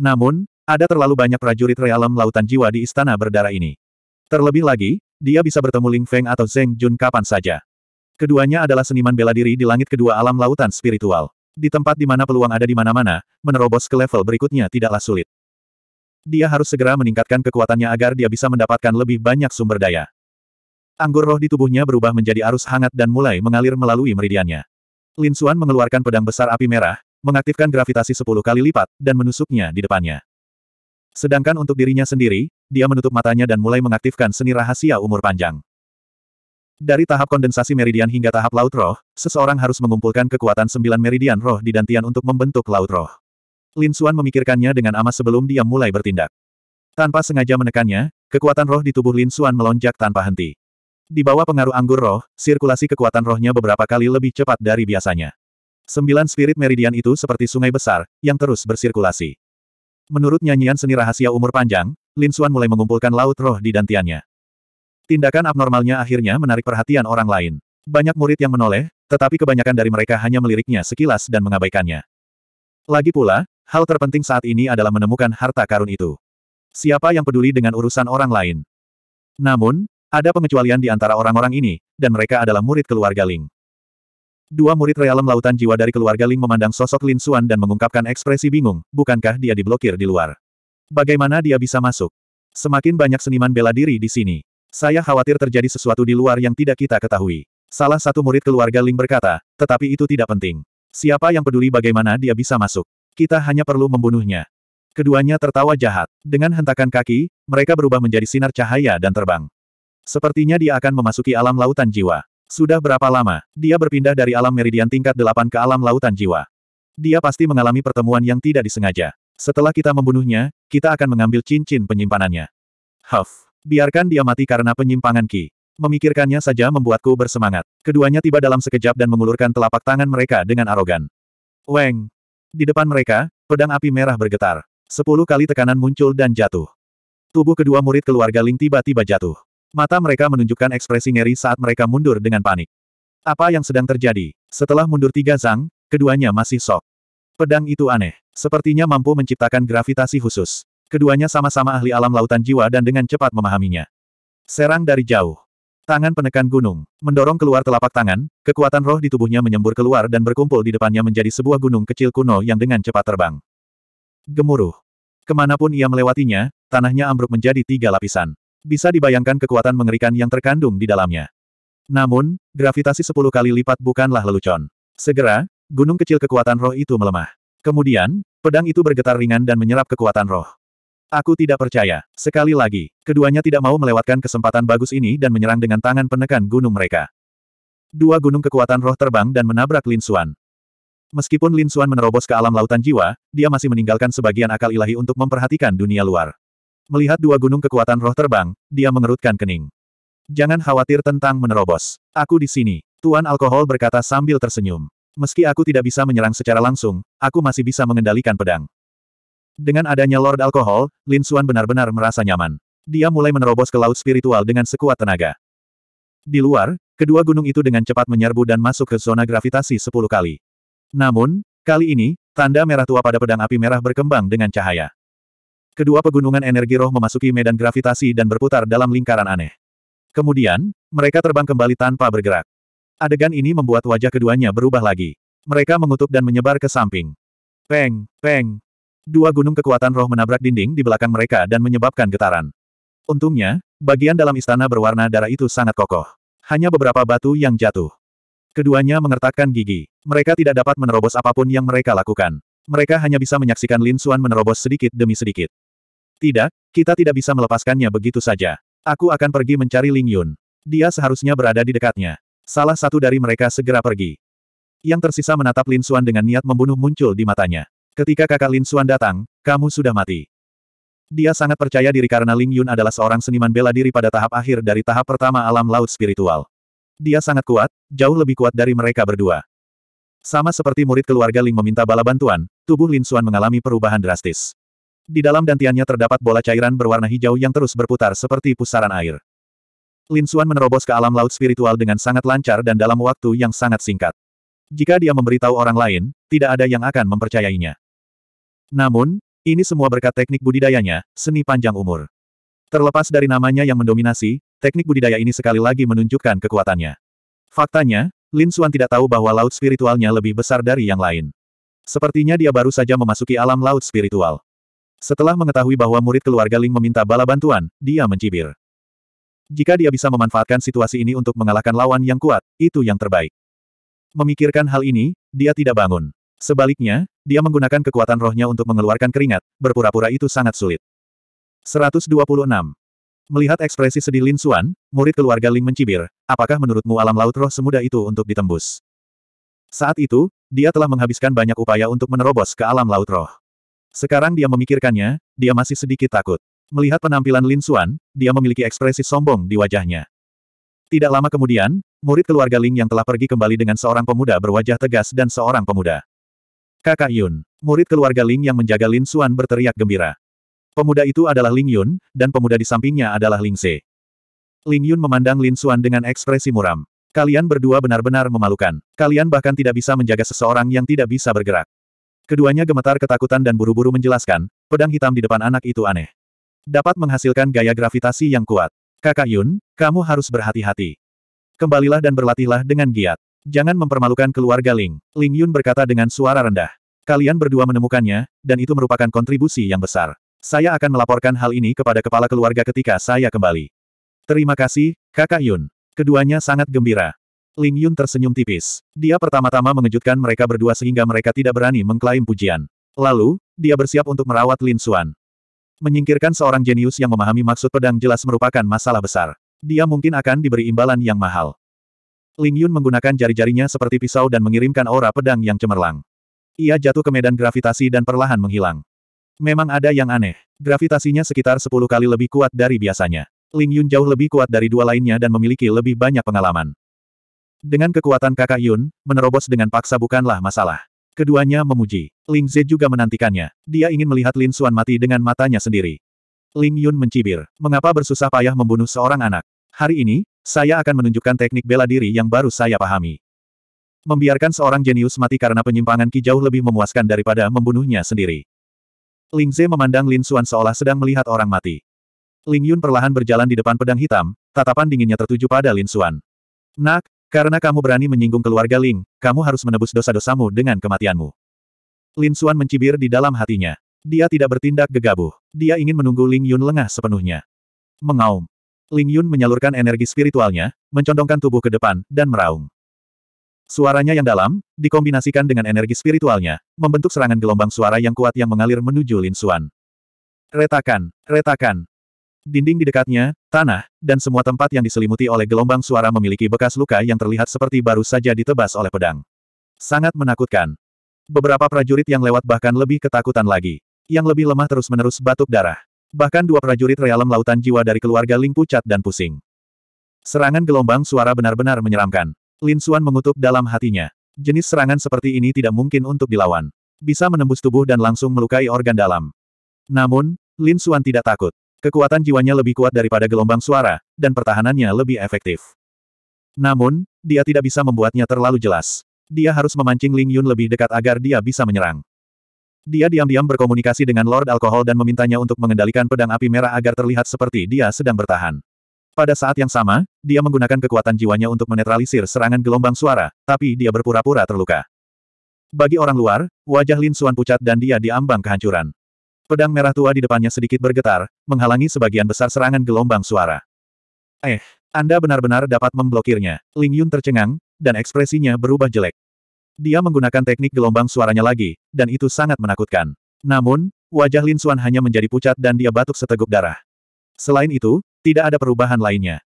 Namun, ada terlalu banyak prajurit realem lautan jiwa di istana berdarah ini. Terlebih lagi, dia bisa bertemu Ling Feng atau Zeng Jun kapan saja. Keduanya adalah seniman bela diri di langit kedua alam lautan spiritual. Di tempat di mana peluang ada di mana-mana, menerobos ke level berikutnya tidaklah sulit. Dia harus segera meningkatkan kekuatannya agar dia bisa mendapatkan lebih banyak sumber daya. Anggur roh di tubuhnya berubah menjadi arus hangat dan mulai mengalir melalui meridiannya. Lin Xuan mengeluarkan pedang besar api merah, mengaktifkan gravitasi sepuluh kali lipat, dan menusuknya di depannya. Sedangkan untuk dirinya sendiri, dia menutup matanya dan mulai mengaktifkan seni rahasia umur panjang. Dari tahap kondensasi meridian hingga tahap laut roh, seseorang harus mengumpulkan kekuatan sembilan meridian roh di dantian untuk membentuk laut roh. Lin Xuan memikirkannya dengan amat sebelum dia mulai bertindak. Tanpa sengaja menekannya, kekuatan roh di tubuh Lin Xuan melonjak tanpa henti. Di bawah pengaruh anggur roh, sirkulasi kekuatan rohnya beberapa kali lebih cepat dari biasanya. Sembilan spirit meridian itu seperti sungai besar, yang terus bersirkulasi. Menurut nyanyian seni rahasia umur panjang, Lin Xuan mulai mengumpulkan laut roh di dantiannya. Tindakan abnormalnya akhirnya menarik perhatian orang lain. Banyak murid yang menoleh, tetapi kebanyakan dari mereka hanya meliriknya sekilas dan mengabaikannya. Lagi pula, hal terpenting saat ini adalah menemukan harta karun itu. Siapa yang peduli dengan urusan orang lain? Namun, ada pengecualian di antara orang-orang ini, dan mereka adalah murid keluarga Ling. Dua murid realem lautan jiwa dari keluarga Ling memandang sosok Lin Xuan dan mengungkapkan ekspresi bingung, bukankah dia diblokir di luar? Bagaimana dia bisa masuk? Semakin banyak seniman bela diri di sini. Saya khawatir terjadi sesuatu di luar yang tidak kita ketahui. Salah satu murid keluarga Ling berkata, tetapi itu tidak penting. Siapa yang peduli bagaimana dia bisa masuk? Kita hanya perlu membunuhnya. Keduanya tertawa jahat. Dengan hentakan kaki, mereka berubah menjadi sinar cahaya dan terbang. Sepertinya dia akan memasuki alam lautan jiwa. Sudah berapa lama, dia berpindah dari alam meridian tingkat 8 ke alam lautan jiwa. Dia pasti mengalami pertemuan yang tidak disengaja. Setelah kita membunuhnya, kita akan mengambil cincin penyimpanannya. Huff. Biarkan dia mati karena penyimpangan Ki. Memikirkannya saja membuatku bersemangat. Keduanya tiba dalam sekejap dan mengulurkan telapak tangan mereka dengan arogan. Weng. Di depan mereka, pedang api merah bergetar. Sepuluh kali tekanan muncul dan jatuh. Tubuh kedua murid keluarga Ling tiba-tiba jatuh. Mata mereka menunjukkan ekspresi ngeri saat mereka mundur dengan panik. Apa yang sedang terjadi? Setelah mundur tiga zang, keduanya masih sok. Pedang itu aneh. Sepertinya mampu menciptakan gravitasi khusus. Keduanya sama-sama ahli alam lautan jiwa dan dengan cepat memahaminya. Serang dari jauh. Tangan penekan gunung, mendorong keluar telapak tangan, kekuatan roh di tubuhnya menyembur keluar dan berkumpul di depannya menjadi sebuah gunung kecil kuno yang dengan cepat terbang. Gemuruh. Kemanapun ia melewatinya, tanahnya ambruk menjadi tiga lapisan. Bisa dibayangkan kekuatan mengerikan yang terkandung di dalamnya. Namun, gravitasi sepuluh kali lipat bukanlah lelucon. Segera, gunung kecil kekuatan roh itu melemah. Kemudian, pedang itu bergetar ringan dan menyerap kekuatan roh. Aku tidak percaya. Sekali lagi, keduanya tidak mau melewatkan kesempatan bagus ini dan menyerang dengan tangan penekan gunung mereka. Dua gunung kekuatan roh terbang dan menabrak Lin Xuan. Meskipun Lin Xuan menerobos ke alam lautan jiwa, dia masih meninggalkan sebagian akal ilahi untuk memperhatikan dunia luar. Melihat dua gunung kekuatan roh terbang, dia mengerutkan kening. Jangan khawatir tentang menerobos. Aku di sini. Tuan Alkohol berkata sambil tersenyum. Meski aku tidak bisa menyerang secara langsung, aku masih bisa mengendalikan pedang. Dengan adanya Lord Alkohol, Lin Xuan benar-benar merasa nyaman. Dia mulai menerobos ke laut spiritual dengan sekuat tenaga. Di luar, kedua gunung itu dengan cepat menyerbu dan masuk ke zona gravitasi 10 kali. Namun, kali ini, tanda merah tua pada pedang api merah berkembang dengan cahaya. Kedua pegunungan energi roh memasuki medan gravitasi dan berputar dalam lingkaran aneh. Kemudian, mereka terbang kembali tanpa bergerak. Adegan ini membuat wajah keduanya berubah lagi. Mereka mengutuk dan menyebar ke samping. Peng, peng. Dua gunung kekuatan roh menabrak dinding di belakang mereka dan menyebabkan getaran. Untungnya, bagian dalam istana berwarna darah itu sangat kokoh. Hanya beberapa batu yang jatuh. Keduanya mengertakkan gigi. Mereka tidak dapat menerobos apapun yang mereka lakukan. Mereka hanya bisa menyaksikan Lin Xuan menerobos sedikit demi sedikit. Tidak, kita tidak bisa melepaskannya begitu saja. Aku akan pergi mencari Ling Yun. Dia seharusnya berada di dekatnya. Salah satu dari mereka segera pergi. Yang tersisa menatap Lin Xuan dengan niat membunuh muncul di matanya. Ketika kakak Lin Xuan datang, kamu sudah mati. Dia sangat percaya diri karena Ling Yun adalah seorang seniman bela diri pada tahap akhir dari tahap pertama alam laut spiritual. Dia sangat kuat, jauh lebih kuat dari mereka berdua. Sama seperti murid keluarga Ling meminta bala bantuan, tubuh Lin Xuan mengalami perubahan drastis. Di dalam dantiannya terdapat bola cairan berwarna hijau yang terus berputar seperti pusaran air. Lin Xuan menerobos ke alam laut spiritual dengan sangat lancar dan dalam waktu yang sangat singkat. Jika dia memberitahu orang lain, tidak ada yang akan mempercayainya. Namun, ini semua berkat teknik budidayanya, seni panjang umur. Terlepas dari namanya yang mendominasi, teknik budidaya ini sekali lagi menunjukkan kekuatannya. Faktanya, Lin Xuan tidak tahu bahwa laut spiritualnya lebih besar dari yang lain. Sepertinya dia baru saja memasuki alam laut spiritual. Setelah mengetahui bahwa murid keluarga Ling meminta bala bantuan, dia mencibir. Jika dia bisa memanfaatkan situasi ini untuk mengalahkan lawan yang kuat, itu yang terbaik. Memikirkan hal ini, dia tidak bangun. Sebaliknya, dia menggunakan kekuatan rohnya untuk mengeluarkan keringat, berpura-pura itu sangat sulit. 126. Melihat ekspresi sedih Lin Xuan, murid keluarga Ling mencibir, apakah menurutmu alam laut roh semudah itu untuk ditembus? Saat itu, dia telah menghabiskan banyak upaya untuk menerobos ke alam laut roh. Sekarang dia memikirkannya, dia masih sedikit takut. Melihat penampilan Lin Xuan, dia memiliki ekspresi sombong di wajahnya. Tidak lama kemudian, murid keluarga Ling yang telah pergi kembali dengan seorang pemuda berwajah tegas dan seorang pemuda. Kakak Yun, murid keluarga Ling yang menjaga Lin Xuan berteriak gembira. Pemuda itu adalah Ling Yun, dan pemuda di sampingnya adalah Ling Se. Ling Yun memandang Lin Xuan dengan ekspresi muram. Kalian berdua benar-benar memalukan. Kalian bahkan tidak bisa menjaga seseorang yang tidak bisa bergerak. Keduanya gemetar ketakutan dan buru-buru menjelaskan, pedang hitam di depan anak itu aneh. Dapat menghasilkan gaya gravitasi yang kuat. Kakak Yun, kamu harus berhati-hati. Kembalilah dan berlatihlah dengan giat. Jangan mempermalukan keluarga Ling. Ling Yun berkata dengan suara rendah. Kalian berdua menemukannya, dan itu merupakan kontribusi yang besar. Saya akan melaporkan hal ini kepada kepala keluarga ketika saya kembali. Terima kasih, kakak Yun. Keduanya sangat gembira. Ling Yun tersenyum tipis. Dia pertama-tama mengejutkan mereka berdua sehingga mereka tidak berani mengklaim pujian. Lalu, dia bersiap untuk merawat Lin Xuan. Menyingkirkan seorang jenius yang memahami maksud pedang jelas merupakan masalah besar. Dia mungkin akan diberi imbalan yang mahal. Ling Yun menggunakan jari-jarinya seperti pisau dan mengirimkan aura pedang yang cemerlang. Ia jatuh ke medan gravitasi dan perlahan menghilang. Memang ada yang aneh. Gravitasinya sekitar 10 kali lebih kuat dari biasanya. Ling Yun jauh lebih kuat dari dua lainnya dan memiliki lebih banyak pengalaman. Dengan kekuatan kakak Yun, menerobos dengan paksa bukanlah masalah. Keduanya memuji. Ling Ze juga menantikannya. Dia ingin melihat Lin Xuan mati dengan matanya sendiri. Ling Yun mencibir. Mengapa bersusah payah membunuh seorang anak? Hari ini, saya akan menunjukkan teknik bela diri yang baru saya pahami. Membiarkan seorang jenius mati karena penyimpangan Ki jauh lebih memuaskan daripada membunuhnya sendiri. Ling Ze memandang Lin Xuan seolah sedang melihat orang mati. Ling Yun perlahan berjalan di depan pedang hitam, tatapan dinginnya tertuju pada Lin Xuan. Nak, karena kamu berani menyinggung keluarga Ling, kamu harus menebus dosa-dosamu dengan kematianmu. Lin Xuan mencibir di dalam hatinya. Dia tidak bertindak gegabah. Dia ingin menunggu Ling Yun lengah sepenuhnya. Mengaum. Ling Yun menyalurkan energi spiritualnya, mencondongkan tubuh ke depan, dan meraung. Suaranya yang dalam, dikombinasikan dengan energi spiritualnya, membentuk serangan gelombang suara yang kuat yang mengalir menuju Lin Xuan. Retakan, retakan, dinding di dekatnya, tanah, dan semua tempat yang diselimuti oleh gelombang suara memiliki bekas luka yang terlihat seperti baru saja ditebas oleh pedang. Sangat menakutkan. Beberapa prajurit yang lewat bahkan lebih ketakutan lagi. Yang lebih lemah terus-menerus batuk darah. Bahkan dua prajurit realem lautan jiwa dari keluarga Ling pucat dan pusing. Serangan gelombang suara benar-benar menyeramkan. Lin Xuan mengutuk dalam hatinya. Jenis serangan seperti ini tidak mungkin untuk dilawan. Bisa menembus tubuh dan langsung melukai organ dalam. Namun, Lin Xuan tidak takut. Kekuatan jiwanya lebih kuat daripada gelombang suara, dan pertahanannya lebih efektif. Namun, dia tidak bisa membuatnya terlalu jelas. Dia harus memancing Ling Yun lebih dekat agar dia bisa menyerang. Dia diam-diam berkomunikasi dengan Lord Alkohol dan memintanya untuk mengendalikan pedang api merah agar terlihat seperti dia sedang bertahan. Pada saat yang sama, dia menggunakan kekuatan jiwanya untuk menetralisir serangan gelombang suara, tapi dia berpura-pura terluka. Bagi orang luar, wajah Lin Suan pucat dan dia diambang kehancuran. Pedang merah tua di depannya sedikit bergetar, menghalangi sebagian besar serangan gelombang suara. Eh, Anda benar-benar dapat memblokirnya. Ling Yun tercengang, dan ekspresinya berubah jelek. Dia menggunakan teknik gelombang suaranya lagi, dan itu sangat menakutkan. Namun, wajah Lin Suan hanya menjadi pucat dan dia batuk seteguk darah. Selain itu, tidak ada perubahan lainnya.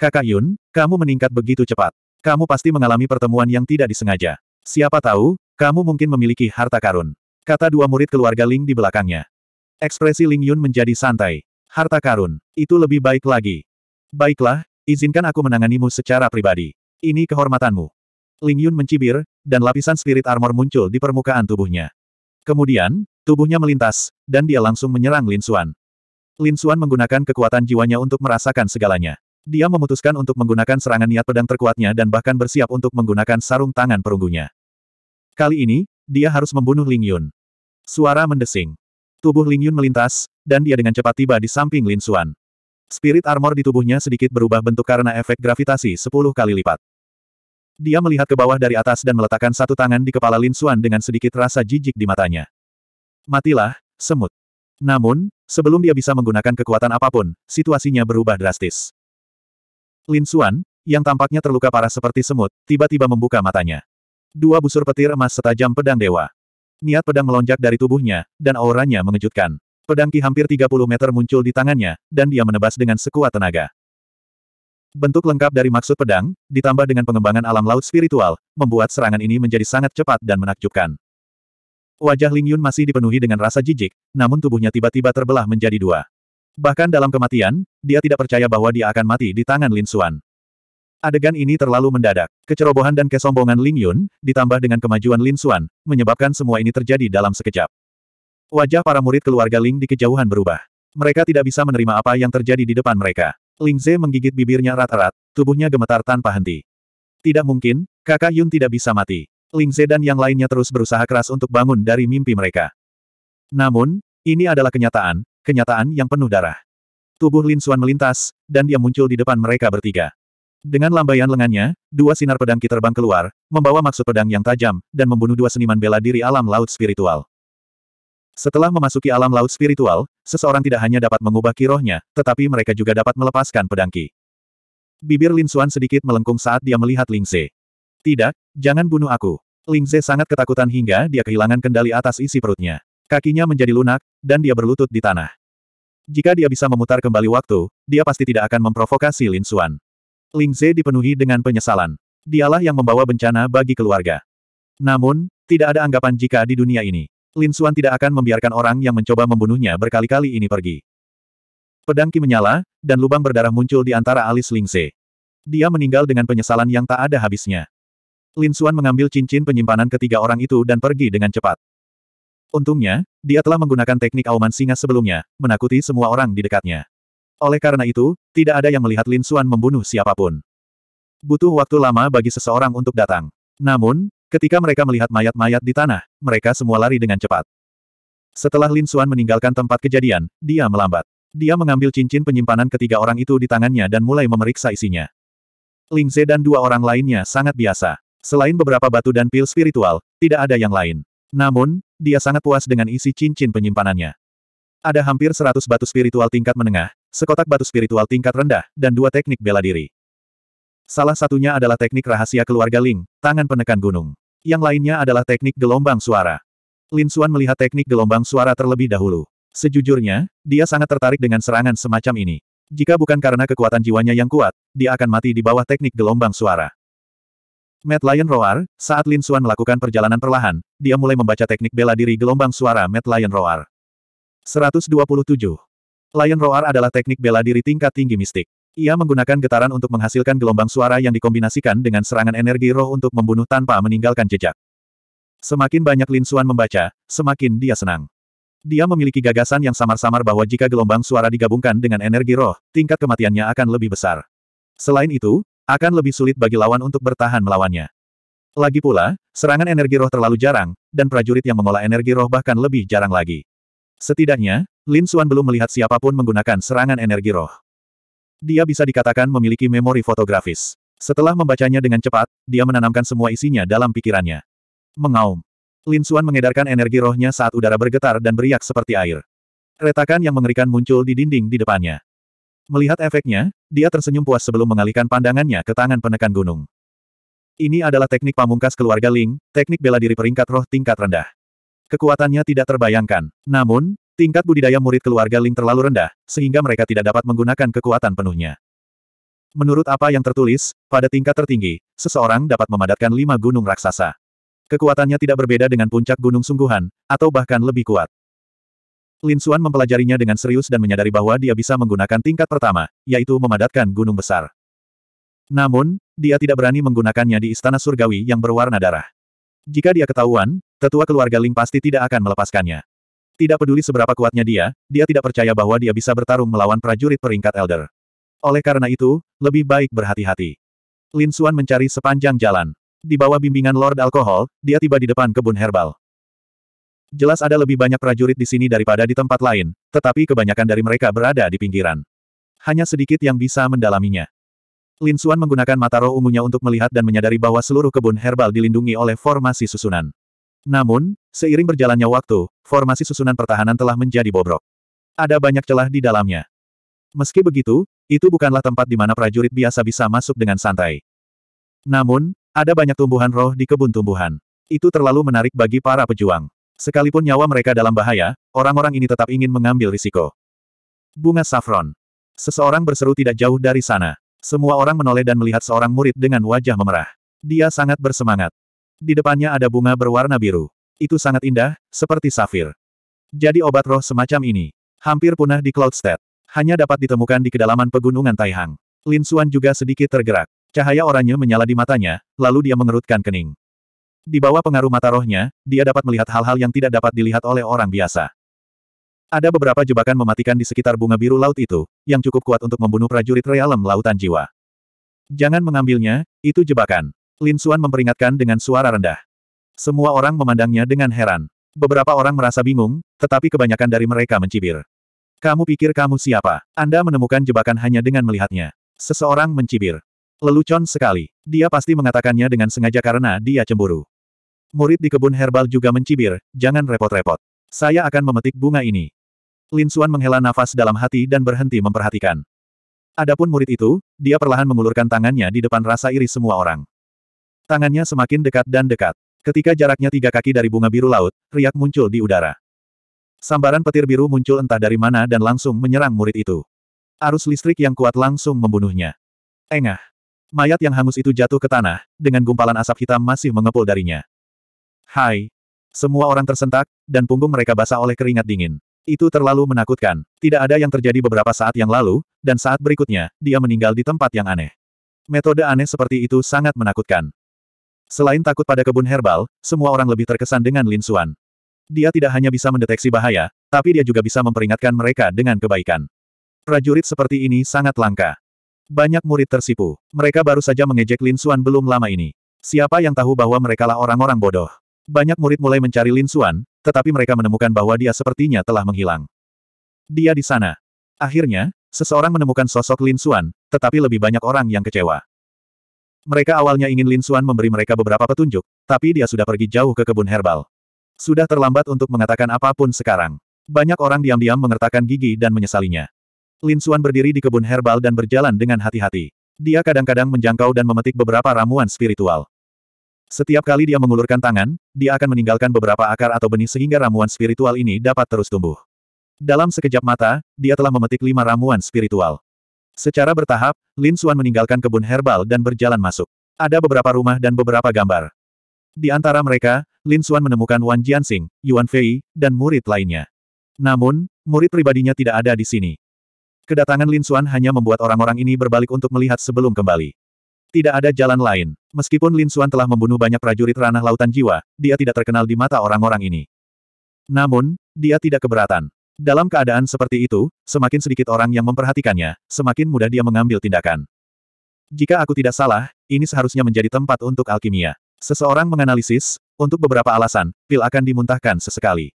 Kakak Yun, kamu meningkat begitu cepat. Kamu pasti mengalami pertemuan yang tidak disengaja. Siapa tahu, kamu mungkin memiliki harta karun. Kata dua murid keluarga Ling di belakangnya. Ekspresi Ling Yun menjadi santai. Harta karun. Itu lebih baik lagi. Baiklah, izinkan aku menanganimu secara pribadi. Ini kehormatanmu. Ling Yun mencibir, dan lapisan spirit armor muncul di permukaan tubuhnya. Kemudian, tubuhnya melintas, dan dia langsung menyerang Lin Xuan. Lin Xuan menggunakan kekuatan jiwanya untuk merasakan segalanya. Dia memutuskan untuk menggunakan serangan niat pedang terkuatnya dan bahkan bersiap untuk menggunakan sarung tangan perunggunya. Kali ini, dia harus membunuh Ling Yun. Suara mendesing. Tubuh Ling Yun melintas, dan dia dengan cepat tiba di samping Lin Xuan. Spirit armor di tubuhnya sedikit berubah bentuk karena efek gravitasi sepuluh kali lipat. Dia melihat ke bawah dari atas dan meletakkan satu tangan di kepala Lin Xuan dengan sedikit rasa jijik di matanya. Matilah, semut. Namun, sebelum dia bisa menggunakan kekuatan apapun, situasinya berubah drastis. Lin Xuan, yang tampaknya terluka parah seperti semut, tiba-tiba membuka matanya. Dua busur petir emas setajam pedang dewa. Niat pedang melonjak dari tubuhnya, dan auranya mengejutkan. Pedang Ki hampir 30 meter muncul di tangannya, dan dia menebas dengan sekuat tenaga. Bentuk lengkap dari maksud pedang, ditambah dengan pengembangan alam laut spiritual, membuat serangan ini menjadi sangat cepat dan menakjubkan. Wajah Ling Yun masih dipenuhi dengan rasa jijik, namun tubuhnya tiba-tiba terbelah menjadi dua. Bahkan dalam kematian, dia tidak percaya bahwa dia akan mati di tangan Lin Xuan. Adegan ini terlalu mendadak. Kecerobohan dan kesombongan Ling Yun, ditambah dengan kemajuan Lin Xuan, menyebabkan semua ini terjadi dalam sekejap. Wajah para murid keluarga Ling di kejauhan berubah. Mereka tidak bisa menerima apa yang terjadi di depan mereka. Ling Ze menggigit bibirnya rat-rat, tubuhnya gemetar tanpa henti. Tidak mungkin, kakak Yun tidak bisa mati. Ling Ze dan yang lainnya terus berusaha keras untuk bangun dari mimpi mereka. Namun, ini adalah kenyataan, kenyataan yang penuh darah. Tubuh Lin Xuan melintas, dan dia muncul di depan mereka bertiga. Dengan lambaian lengannya, dua sinar pedang ki terbang keluar, membawa maksud pedang yang tajam, dan membunuh dua seniman bela diri alam laut spiritual. Setelah memasuki alam laut spiritual, seseorang tidak hanya dapat mengubah kirohnya, tetapi mereka juga dapat melepaskan pedang ki. Bibir Lin Xuan sedikit melengkung saat dia melihat Ling Ze. Tidak, jangan bunuh aku. Ling Ze sangat ketakutan hingga dia kehilangan kendali atas isi perutnya. Kakinya menjadi lunak, dan dia berlutut di tanah. Jika dia bisa memutar kembali waktu, dia pasti tidak akan memprovokasi Lin Xuan. Ling Ze dipenuhi dengan penyesalan. Dialah yang membawa bencana bagi keluarga. Namun, tidak ada anggapan jika di dunia ini, Lin Suan tidak akan membiarkan orang yang mencoba membunuhnya berkali-kali ini pergi. Pedang Ki menyala, dan lubang berdarah muncul di antara alis Ling Ze. Dia meninggal dengan penyesalan yang tak ada habisnya. Lin Suan mengambil cincin penyimpanan ketiga orang itu dan pergi dengan cepat. Untungnya, dia telah menggunakan teknik auman singa sebelumnya, menakuti semua orang di dekatnya. Oleh karena itu, tidak ada yang melihat Lin Xuan membunuh siapapun. Butuh waktu lama bagi seseorang untuk datang. Namun, ketika mereka melihat mayat-mayat di tanah, mereka semua lari dengan cepat. Setelah Lin Xuan meninggalkan tempat kejadian, dia melambat. Dia mengambil cincin penyimpanan ketiga orang itu di tangannya dan mulai memeriksa isinya. Ling Ze dan dua orang lainnya sangat biasa. Selain beberapa batu dan pil spiritual, tidak ada yang lain. Namun, dia sangat puas dengan isi cincin penyimpanannya. Ada hampir 100 batu spiritual tingkat menengah, sekotak batu spiritual tingkat rendah, dan dua teknik bela diri. Salah satunya adalah teknik rahasia keluarga Ling, tangan penekan gunung. Yang lainnya adalah teknik gelombang suara. Lin Xuan melihat teknik gelombang suara terlebih dahulu. Sejujurnya, dia sangat tertarik dengan serangan semacam ini. Jika bukan karena kekuatan jiwanya yang kuat, dia akan mati di bawah teknik gelombang suara. Matt Lion Roar, saat Lin Xuan melakukan perjalanan perlahan, dia mulai membaca teknik bela diri gelombang suara Matt Lion Roar. 127. Lion Roar adalah teknik bela diri tingkat tinggi mistik. Ia menggunakan getaran untuk menghasilkan gelombang suara yang dikombinasikan dengan serangan energi roh untuk membunuh tanpa meninggalkan jejak. Semakin banyak Lin Xuan membaca, semakin dia senang. Dia memiliki gagasan yang samar-samar bahwa jika gelombang suara digabungkan dengan energi roh, tingkat kematiannya akan lebih besar. Selain itu, akan lebih sulit bagi lawan untuk bertahan melawannya. Lagi pula, serangan energi roh terlalu jarang, dan prajurit yang mengolah energi roh bahkan lebih jarang lagi. Setidaknya, Lin Xuan belum melihat siapapun menggunakan serangan energi roh. Dia bisa dikatakan memiliki memori fotografis. Setelah membacanya dengan cepat, dia menanamkan semua isinya dalam pikirannya. Mengaum. Lin Xuan mengedarkan energi rohnya saat udara bergetar dan beriak seperti air. Retakan yang mengerikan muncul di dinding di depannya. Melihat efeknya, dia tersenyum puas sebelum mengalihkan pandangannya ke tangan penekan gunung. Ini adalah teknik pamungkas keluarga Ling, teknik bela diri peringkat roh tingkat rendah. Kekuatannya tidak terbayangkan. Namun, tingkat budidaya murid keluarga Ling terlalu rendah, sehingga mereka tidak dapat menggunakan kekuatan penuhnya. Menurut apa yang tertulis, pada tingkat tertinggi, seseorang dapat memadatkan lima gunung raksasa. Kekuatannya tidak berbeda dengan puncak gunung sungguhan, atau bahkan lebih kuat. Lin Suan mempelajarinya dengan serius dan menyadari bahwa dia bisa menggunakan tingkat pertama, yaitu memadatkan gunung besar. Namun, dia tidak berani menggunakannya di istana surgawi yang berwarna darah. Jika dia ketahuan, tetua keluarga Ling pasti tidak akan melepaskannya. Tidak peduli seberapa kuatnya dia, dia tidak percaya bahwa dia bisa bertarung melawan prajurit peringkat elder. Oleh karena itu, lebih baik berhati-hati. Lin Suan mencari sepanjang jalan. Di bawah bimbingan Lord Alkohol, dia tiba di depan kebun herbal. Jelas ada lebih banyak prajurit di sini daripada di tempat lain, tetapi kebanyakan dari mereka berada di pinggiran. Hanya sedikit yang bisa mendalaminya. Lin Suan menggunakan mata roh ungunya untuk melihat dan menyadari bahwa seluruh kebun herbal dilindungi oleh formasi susunan. Namun, seiring berjalannya waktu, formasi susunan pertahanan telah menjadi bobrok. Ada banyak celah di dalamnya. Meski begitu, itu bukanlah tempat di mana prajurit biasa bisa masuk dengan santai. Namun, ada banyak tumbuhan roh di kebun tumbuhan. Itu terlalu menarik bagi para pejuang. Sekalipun nyawa mereka dalam bahaya, orang-orang ini tetap ingin mengambil risiko. Bunga Saffron. Seseorang berseru tidak jauh dari sana. Semua orang menoleh dan melihat seorang murid dengan wajah memerah. Dia sangat bersemangat. Di depannya ada bunga berwarna biru. Itu sangat indah, seperti safir. Jadi obat roh semacam ini. Hampir punah di Cloudstead. Hanya dapat ditemukan di kedalaman pegunungan Taihang. Lin Xuan juga sedikit tergerak. Cahaya oranye menyala di matanya, lalu dia mengerutkan kening. Di bawah pengaruh mata rohnya, dia dapat melihat hal-hal yang tidak dapat dilihat oleh orang biasa. Ada beberapa jebakan mematikan di sekitar bunga biru laut itu, yang cukup kuat untuk membunuh prajurit realem lautan jiwa. Jangan mengambilnya, itu jebakan. Lin Xuan memperingatkan dengan suara rendah. Semua orang memandangnya dengan heran. Beberapa orang merasa bingung, tetapi kebanyakan dari mereka mencibir. Kamu pikir kamu siapa? Anda menemukan jebakan hanya dengan melihatnya. Seseorang mencibir. Lelucon sekali. Dia pasti mengatakannya dengan sengaja karena dia cemburu. Murid di kebun herbal juga mencibir, jangan repot-repot. Saya akan memetik bunga ini. Lin Xuan menghela nafas dalam hati dan berhenti memperhatikan. Adapun murid itu, dia perlahan mengulurkan tangannya di depan rasa iri semua orang. Tangannya semakin dekat dan dekat. Ketika jaraknya tiga kaki dari bunga biru laut, riak muncul di udara. Sambaran petir biru muncul entah dari mana dan langsung menyerang murid itu. Arus listrik yang kuat langsung membunuhnya. Engah. Mayat yang hangus itu jatuh ke tanah, dengan gumpalan asap hitam masih mengepul darinya. Hai. Semua orang tersentak, dan punggung mereka basah oleh keringat dingin. Itu terlalu menakutkan. Tidak ada yang terjadi beberapa saat yang lalu, dan saat berikutnya, dia meninggal di tempat yang aneh. Metode aneh seperti itu sangat menakutkan. Selain takut pada kebun herbal, semua orang lebih terkesan dengan Lin Xuan. Dia tidak hanya bisa mendeteksi bahaya, tapi dia juga bisa memperingatkan mereka dengan kebaikan. Prajurit seperti ini sangat langka. Banyak murid tersipu. Mereka baru saja mengejek Lin Xuan belum lama ini. Siapa yang tahu bahwa merekalah orang-orang bodoh? Banyak murid mulai mencari Lin Xuan, tetapi mereka menemukan bahwa dia sepertinya telah menghilang. Dia di sana. Akhirnya, seseorang menemukan sosok Lin Xuan, tetapi lebih banyak orang yang kecewa. Mereka awalnya ingin Lin Xuan memberi mereka beberapa petunjuk, tapi dia sudah pergi jauh ke kebun herbal. Sudah terlambat untuk mengatakan apapun sekarang. Banyak orang diam-diam mengertakkan gigi dan menyesalinya. Lin Xuan berdiri di kebun herbal dan berjalan dengan hati-hati. Dia kadang-kadang menjangkau dan memetik beberapa ramuan spiritual. Setiap kali dia mengulurkan tangan, dia akan meninggalkan beberapa akar atau benih sehingga ramuan spiritual ini dapat terus tumbuh. Dalam sekejap mata, dia telah memetik lima ramuan spiritual. Secara bertahap, Lin Xuan meninggalkan kebun herbal dan berjalan masuk. Ada beberapa rumah dan beberapa gambar. Di antara mereka, Lin Xuan menemukan Wan Jiansing, Yuan Fei, dan murid lainnya. Namun, murid pribadinya tidak ada di sini. Kedatangan Lin Xuan hanya membuat orang-orang ini berbalik untuk melihat sebelum kembali. Tidak ada jalan lain. Meskipun Lin Xuan telah membunuh banyak prajurit ranah lautan jiwa, dia tidak terkenal di mata orang-orang ini. Namun, dia tidak keberatan. Dalam keadaan seperti itu, semakin sedikit orang yang memperhatikannya, semakin mudah dia mengambil tindakan. Jika aku tidak salah, ini seharusnya menjadi tempat untuk alkimia. Seseorang menganalisis, untuk beberapa alasan, pil akan dimuntahkan sesekali.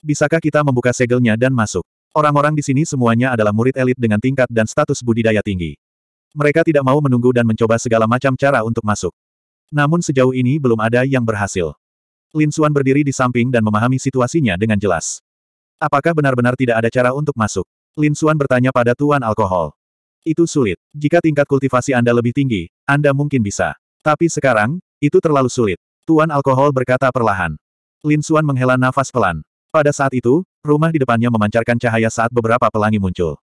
Bisakah kita membuka segelnya dan masuk? Orang-orang di sini semuanya adalah murid elit dengan tingkat dan status budidaya tinggi. Mereka tidak mau menunggu dan mencoba segala macam cara untuk masuk. Namun sejauh ini belum ada yang berhasil. Lin Xuan berdiri di samping dan memahami situasinya dengan jelas. Apakah benar-benar tidak ada cara untuk masuk? Lin Xuan bertanya pada Tuan Alkohol. Itu sulit. Jika tingkat kultivasi Anda lebih tinggi, Anda mungkin bisa. Tapi sekarang, itu terlalu sulit. Tuan Alkohol berkata perlahan. Lin Xuan menghela nafas pelan. Pada saat itu, rumah di depannya memancarkan cahaya saat beberapa pelangi muncul.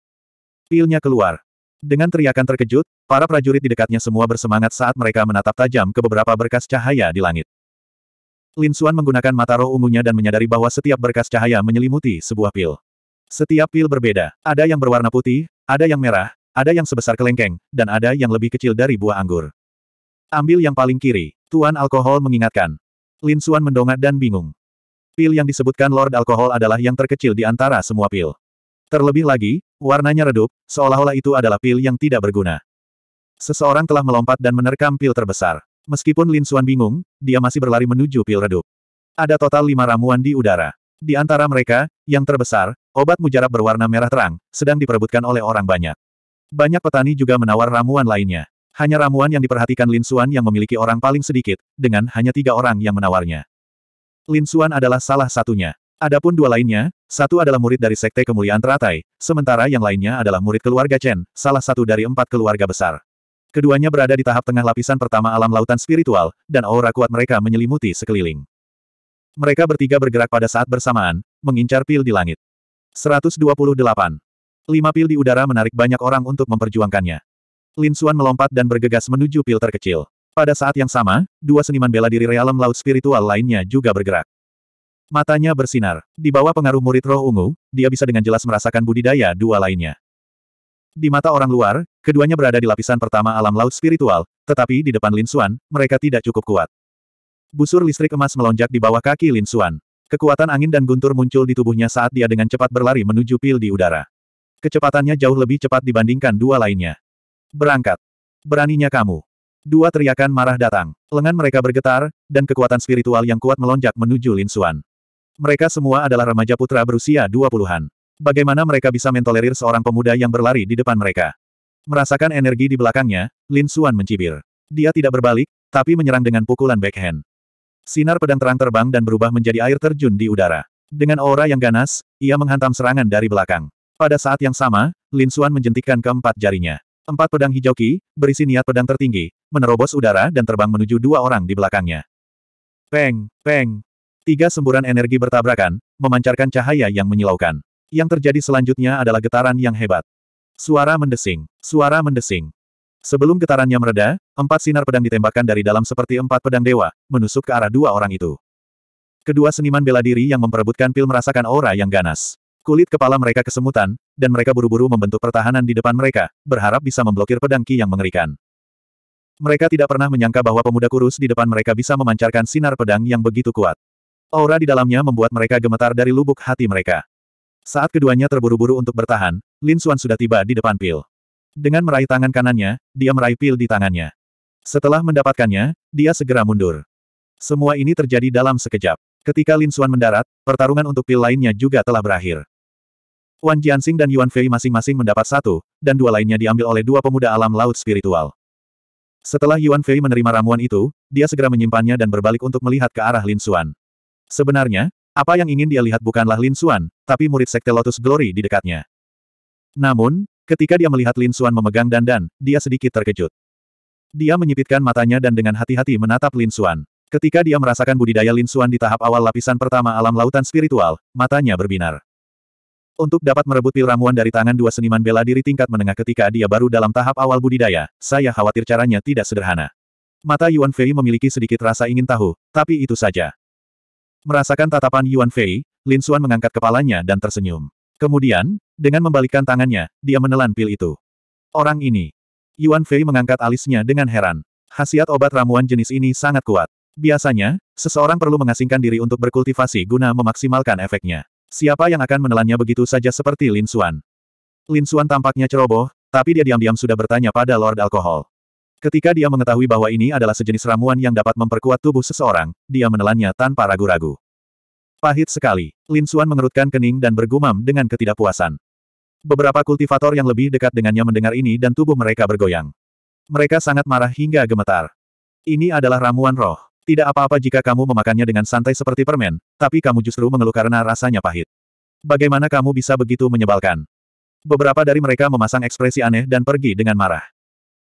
Pilnya keluar. Dengan teriakan terkejut, para prajurit di dekatnya semua bersemangat saat mereka menatap tajam ke beberapa berkas cahaya di langit. Lin Xuan menggunakan mata roh ungunya dan menyadari bahwa setiap berkas cahaya menyelimuti sebuah pil. Setiap pil berbeda, ada yang berwarna putih, ada yang merah, ada yang sebesar kelengkeng, dan ada yang lebih kecil dari buah anggur. Ambil yang paling kiri, Tuan Alkohol mengingatkan. Lin Xuan mendongak dan bingung. Pil yang disebutkan Lord Alkohol adalah yang terkecil di antara semua pil. Terlebih lagi, Warnanya redup, seolah-olah itu adalah pil yang tidak berguna. Seseorang telah melompat dan menerkam pil terbesar. Meskipun Lin Xuan bingung, dia masih berlari menuju pil redup. Ada total lima ramuan di udara. Di antara mereka, yang terbesar, obat mujarab berwarna merah terang, sedang diperebutkan oleh orang banyak. Banyak petani juga menawar ramuan lainnya. Hanya ramuan yang diperhatikan Lin Xuan yang memiliki orang paling sedikit, dengan hanya tiga orang yang menawarnya. Lin Xuan adalah salah satunya. Adapun dua lainnya, satu adalah murid dari Sekte Kemuliaan Teratai, sementara yang lainnya adalah murid keluarga Chen, salah satu dari empat keluarga besar. Keduanya berada di tahap tengah lapisan pertama alam lautan spiritual, dan aura kuat mereka menyelimuti sekeliling. Mereka bertiga bergerak pada saat bersamaan, mengincar pil di langit. 128. Lima pil di udara menarik banyak orang untuk memperjuangkannya. Lin Xuan melompat dan bergegas menuju pil terkecil. Pada saat yang sama, dua seniman bela diri realem laut spiritual lainnya juga bergerak. Matanya bersinar. Di bawah pengaruh murid roh ungu, dia bisa dengan jelas merasakan budidaya dua lainnya. Di mata orang luar, keduanya berada di lapisan pertama alam laut spiritual, tetapi di depan Lin Xuan, mereka tidak cukup kuat. Busur listrik emas melonjak di bawah kaki Lin Xuan. Kekuatan angin dan guntur muncul di tubuhnya saat dia dengan cepat berlari menuju pil di udara. Kecepatannya jauh lebih cepat dibandingkan dua lainnya. Berangkat. Beraninya kamu. Dua teriakan marah datang. Lengan mereka bergetar, dan kekuatan spiritual yang kuat melonjak menuju Lin Xuan. Mereka semua adalah remaja putra berusia 20-an. Bagaimana mereka bisa mentolerir seorang pemuda yang berlari di depan mereka? Merasakan energi di belakangnya, Lin Xuan mencibir. Dia tidak berbalik, tapi menyerang dengan pukulan backhand. Sinar pedang terang terbang dan berubah menjadi air terjun di udara. Dengan aura yang ganas, ia menghantam serangan dari belakang. Pada saat yang sama, Lin Xuan menjentikkan keempat jarinya. Empat pedang hijau ki, berisi niat pedang tertinggi, menerobos udara dan terbang menuju dua orang di belakangnya. Peng, peng, Tiga semburan energi bertabrakan, memancarkan cahaya yang menyilaukan. Yang terjadi selanjutnya adalah getaran yang hebat. Suara mendesing. Suara mendesing. Sebelum getarannya mereda, empat sinar pedang ditembakkan dari dalam seperti empat pedang dewa, menusuk ke arah dua orang itu. Kedua seniman bela diri yang memperebutkan pil merasakan aura yang ganas. Kulit kepala mereka kesemutan, dan mereka buru-buru membentuk pertahanan di depan mereka, berharap bisa memblokir pedang Ki yang mengerikan. Mereka tidak pernah menyangka bahwa pemuda kurus di depan mereka bisa memancarkan sinar pedang yang begitu kuat. Aura di dalamnya membuat mereka gemetar dari lubuk hati mereka. Saat keduanya terburu-buru untuk bertahan, Lin Xuan sudah tiba di depan pil. Dengan meraih tangan kanannya, dia meraih pil di tangannya. Setelah mendapatkannya, dia segera mundur. Semua ini terjadi dalam sekejap. Ketika Lin Xuan mendarat, pertarungan untuk pil lainnya juga telah berakhir. Wan Jiansing dan Yuan Fei masing-masing mendapat satu, dan dua lainnya diambil oleh dua pemuda alam laut spiritual. Setelah Yuan Fei menerima ramuan itu, dia segera menyimpannya dan berbalik untuk melihat ke arah Lin Xuan. Sebenarnya, apa yang ingin dia lihat bukanlah Lin Xuan, tapi murid Sekte Lotus Glory di dekatnya. Namun, ketika dia melihat Lin Xuan memegang dandan, dia sedikit terkejut. Dia menyipitkan matanya dan dengan hati-hati menatap Lin Xuan. Ketika dia merasakan budidaya Lin Xuan di tahap awal lapisan pertama alam lautan spiritual, matanya berbinar. Untuk dapat merebut pil ramuan dari tangan dua seniman bela diri tingkat menengah ketika dia baru dalam tahap awal budidaya, saya khawatir caranya tidak sederhana. Mata Yuan Fei memiliki sedikit rasa ingin tahu, tapi itu saja. Merasakan tatapan Yuan Fei, Lin Xuan mengangkat kepalanya dan tersenyum. Kemudian, dengan membalikkan tangannya, dia menelan pil itu. Orang ini. Yuan Fei mengangkat alisnya dengan heran. Hasiat obat ramuan jenis ini sangat kuat. Biasanya, seseorang perlu mengasingkan diri untuk berkultivasi guna memaksimalkan efeknya. Siapa yang akan menelannya begitu saja seperti Lin Xuan? Lin Xuan tampaknya ceroboh, tapi dia diam-diam sudah bertanya pada Lord Alkohol. Ketika dia mengetahui bahwa ini adalah sejenis ramuan yang dapat memperkuat tubuh seseorang, dia menelannya tanpa ragu-ragu. Pahit sekali, Lin Xuan mengerutkan kening dan bergumam dengan ketidakpuasan. Beberapa kultivator yang lebih dekat dengannya mendengar ini dan tubuh mereka bergoyang. Mereka sangat marah hingga gemetar. Ini adalah ramuan roh. Tidak apa-apa jika kamu memakannya dengan santai seperti permen, tapi kamu justru mengeluh karena rasanya pahit. Bagaimana kamu bisa begitu menyebalkan? Beberapa dari mereka memasang ekspresi aneh dan pergi dengan marah.